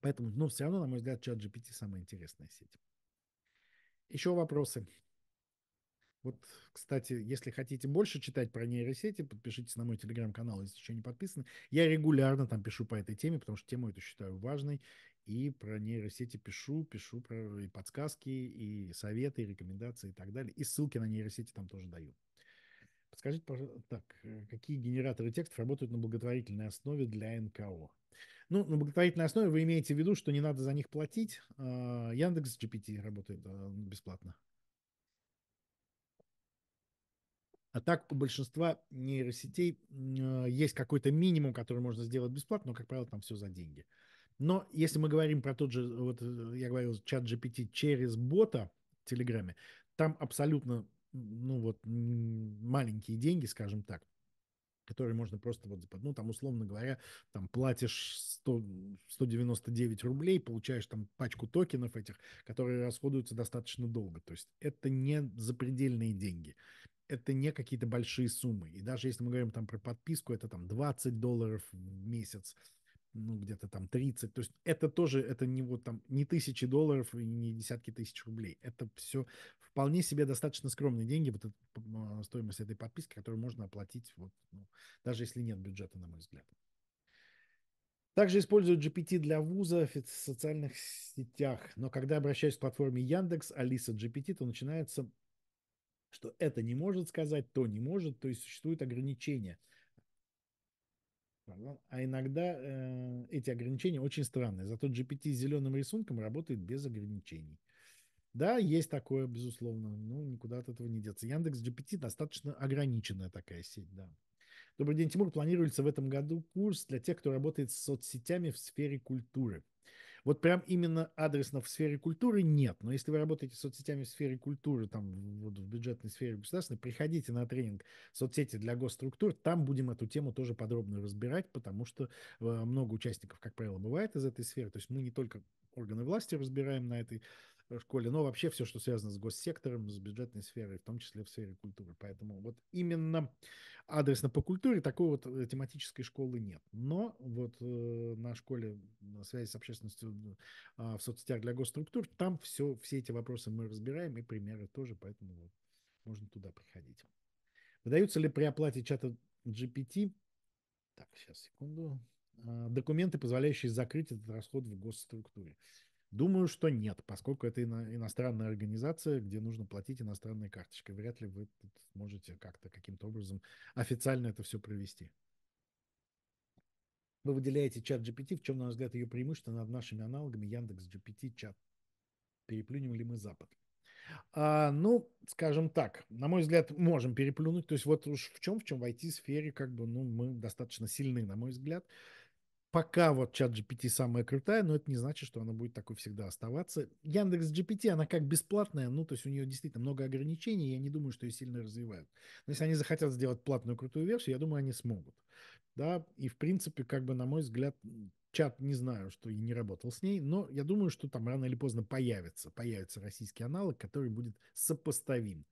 Поэтому, но ну, все равно, на мой взгляд, чат GPT самая интересная сеть. Еще вопросы? Вот, кстати, если хотите больше читать про нейросети, подпишитесь на мой телеграм-канал, если еще не подписаны. Я регулярно там пишу по этой теме, потому что тему эту считаю важной. И про нейросети пишу, пишу про и подсказки, и советы, и рекомендации и так далее. И ссылки на нейросети там тоже даю. Подскажите, так, э, какие генераторы текстов работают на благотворительной основе для НКО? Ну, на благотворительной основе вы имеете в виду, что не надо за них платить. А Яндекс GPT работает а, ну, бесплатно. А так у большинства нейросетей а, есть какой-то минимум, который можно сделать бесплатно, но, как правило, там все за деньги. Но если мы говорим про тот же, вот э, я говорил, чат GPT через бота в Телеграме, там абсолютно ну вот маленькие деньги, скажем так, которые можно просто вот, ну, там, условно говоря, там платишь 100, 199 рублей, получаешь там пачку токенов этих, которые расходуются достаточно долго. То есть это не запредельные деньги. Это не какие-то большие суммы. И даже если мы говорим там про подписку, это там 20 долларов в месяц, ну, где-то там 30. То есть это тоже, это не вот там, не тысячи долларов и не десятки тысяч рублей. Это все вполне себе достаточно скромные деньги, вот эта, стоимость этой подписки, которую можно оплатить, вот, ну, даже если нет бюджета, на мой взгляд. Также использую GPT для вуза в социальных сетях. Но когда обращаюсь к платформе Яндекс, Алиса GPT, то начинается, что это не может сказать, то не может, то есть существуют ограничения – ну, а иногда э, эти ограничения очень странные. Зато GPT с зеленым рисунком работает без ограничений. Да, есть такое, безусловно. Ну, никуда от этого не деться. Яндекс GPT достаточно ограниченная такая сеть, да. Добрый день, Тимур. Планируется в этом году курс для тех, кто работает с соцсетями в сфере культуры. Вот прям именно адресно в сфере культуры нет. Но если вы работаете соцсетями в сфере культуры, там вот в бюджетной сфере государственной, приходите на тренинг соцсети для госструктур. Там будем эту тему тоже подробно разбирать, потому что э, много участников, как правило, бывает из этой сферы. То есть мы не только органы власти разбираем на этой э, школе, но вообще все, что связано с госсектором, с бюджетной сферой, в том числе в сфере культуры. Поэтому вот именно адресно по культуре такой вот э, тематической школы нет. Но вот э, на школе на связи с общественностью а, в соцсетях для госструктур, там все, все эти вопросы мы разбираем и примеры тоже, поэтому вот можно туда приходить. Выдаются ли при оплате чата GPT, так, сейчас, секунду, а, документы, позволяющие закрыть этот расход в госструктуре? Думаю, что нет, поскольку это ино- иностранная организация, где нужно платить иностранной карточкой. Вряд ли вы тут сможете как-то каким-то образом официально это все провести. Вы выделяете чат GPT, в чем, на ваш взгляд, ее преимущество над нашими аналогами Яндекс GPT чат. Переплюнем ли мы Запад? А, ну, скажем так, на мой взгляд, можем переплюнуть. То есть вот уж в чем, в чем в IT-сфере, как бы, ну, мы достаточно сильны, на мой взгляд пока вот чат GPT самая крутая, но это не значит, что она будет такой всегда оставаться. Яндекс GPT, она как бесплатная, ну, то есть у нее действительно много ограничений, я не думаю, что ее сильно развивают. Но если они захотят сделать платную крутую версию, я думаю, они смогут. Да, и в принципе, как бы, на мой взгляд, чат не знаю, что и не работал с ней, но я думаю, что там рано или поздно появится, появится российский аналог, который будет сопоставим,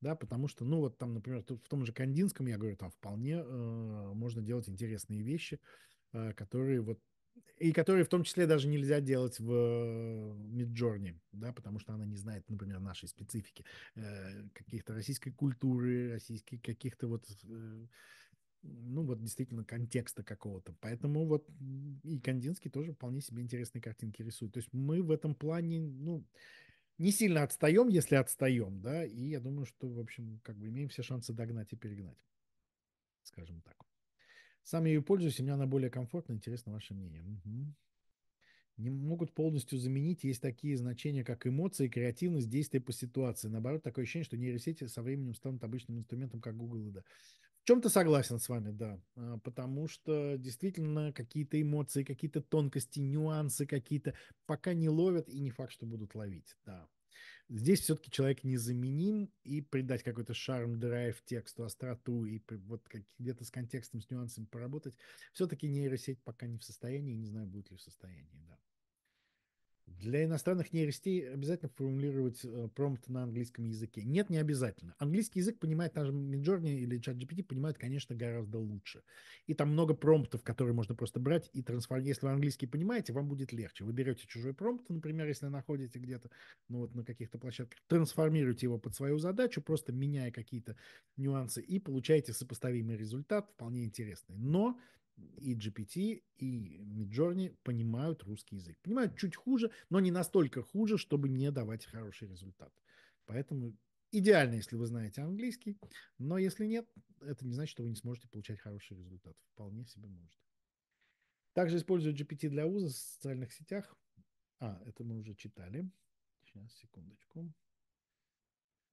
да, потому что, ну, вот там, например, в том же Кандинском, я говорю, там вполне э, можно делать интересные вещи, а, которые вот и которые в том числе даже нельзя делать в Миджорне, да, потому что она не знает, например, нашей специфики, э, каких-то российской культуры, российских каких-то вот, э, ну вот действительно контекста какого-то. Поэтому вот и Кандинский тоже вполне себе интересные картинки рисует. То есть мы в этом плане, ну, не сильно отстаем, если отстаем, да, и я думаю, что, в общем, как бы имеем все шансы догнать и перегнать, скажем так. Сам я ее пользуюсь, и мне она более комфортна. Интересно ваше мнение. Угу. Не могут полностью заменить. Есть такие значения, как эмоции, креативность, действия по ситуации. Наоборот, такое ощущение, что нейросети со временем станут обычным инструментом, как Google и да. В чем-то согласен с вами, да. А, потому что действительно какие-то эмоции, какие-то тонкости, нюансы какие-то пока не ловят и не факт, что будут ловить, да. Здесь все-таки человек незаменим, и придать какой-то шарм, драйв тексту, остроту, и вот где-то с контекстом, с нюансами поработать, все-таки нейросеть пока не в состоянии, не знаю, будет ли в состоянии, да. Для иностранных нейросетей обязательно формулировать э, промпт на английском языке? Нет, не обязательно. Английский язык понимает даже Midjourney или ChatGPT понимает, конечно, гораздо лучше. И там много промптов, которые можно просто брать и трансформировать. Если вы английский понимаете, вам будет легче. Вы берете чужой промпт, например, если находите где-то, ну вот на каких-то площадках, трансформируете его под свою задачу, просто меняя какие-то нюансы, и получаете сопоставимый результат, вполне интересный. Но и GPT, и Midjourney понимают русский язык. Понимают чуть хуже, но не настолько хуже, чтобы не давать хороший результат. Поэтому идеально, если вы знаете английский, но если нет, это не значит, что вы не сможете получать хороший результат. Вполне себе можете. Также использую GPT для УЗа в социальных сетях. А, это мы уже читали. Сейчас, секундочку.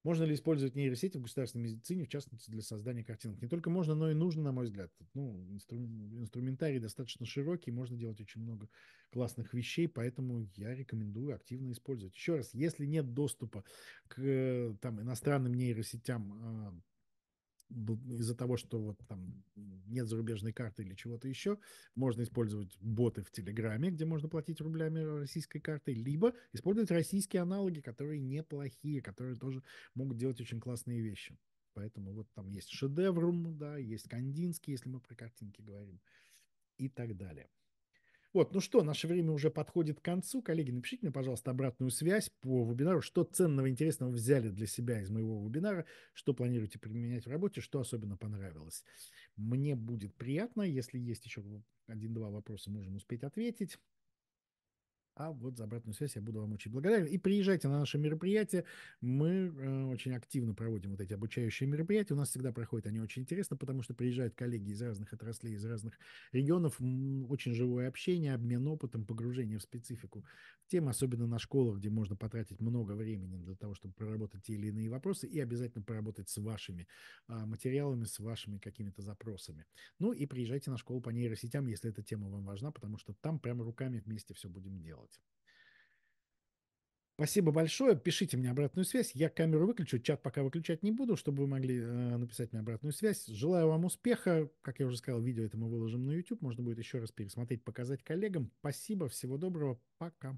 Можно ли использовать нейросети в государственной медицине, в частности, для создания картинок? Не только можно, но и нужно, на мой взгляд. Ну, инстру... инструментарий достаточно широкий, можно делать очень много классных вещей, поэтому я рекомендую активно использовать. Еще раз, если нет доступа к э, там, иностранным нейросетям, а, из-за того, что вот там нет зарубежной карты или чего-то еще, можно использовать боты в Телеграме, где можно платить рублями российской картой, либо использовать российские аналоги, которые неплохие, которые тоже могут делать очень классные вещи. Поэтому вот там есть шедеврум, да, есть Кандинский, если мы про картинки говорим, и так далее. Вот, ну что, наше время уже подходит к концу. Коллеги, напишите мне, пожалуйста, обратную связь по вебинару. Что ценного, интересного взяли для себя из моего вебинара? Что планируете применять в работе? Что особенно понравилось? Мне будет приятно. Если есть еще один-два вопроса, можем успеть ответить а вот за обратную связь я буду вам очень благодарен. И приезжайте на наши мероприятия. Мы э, очень активно проводим вот эти обучающие мероприятия. У нас всегда проходят они очень интересно, потому что приезжают коллеги из разных отраслей, из разных регионов. Очень живое общение, обмен опытом, погружение в специфику тем, особенно на школах, где можно потратить много времени для того, чтобы проработать те или иные вопросы и обязательно поработать с вашими э, материалами, с вашими какими-то запросами. Ну и приезжайте на школу по нейросетям, если эта тема вам важна, потому что там прямо руками вместе все будем делать делать. Спасибо большое. Пишите мне обратную связь. Я камеру выключу, чат пока выключать не буду, чтобы вы могли э, написать мне обратную связь. Желаю вам успеха. Как я уже сказал, видео это мы выложим на YouTube. Можно будет еще раз пересмотреть, показать коллегам. Спасибо, всего доброго. Пока.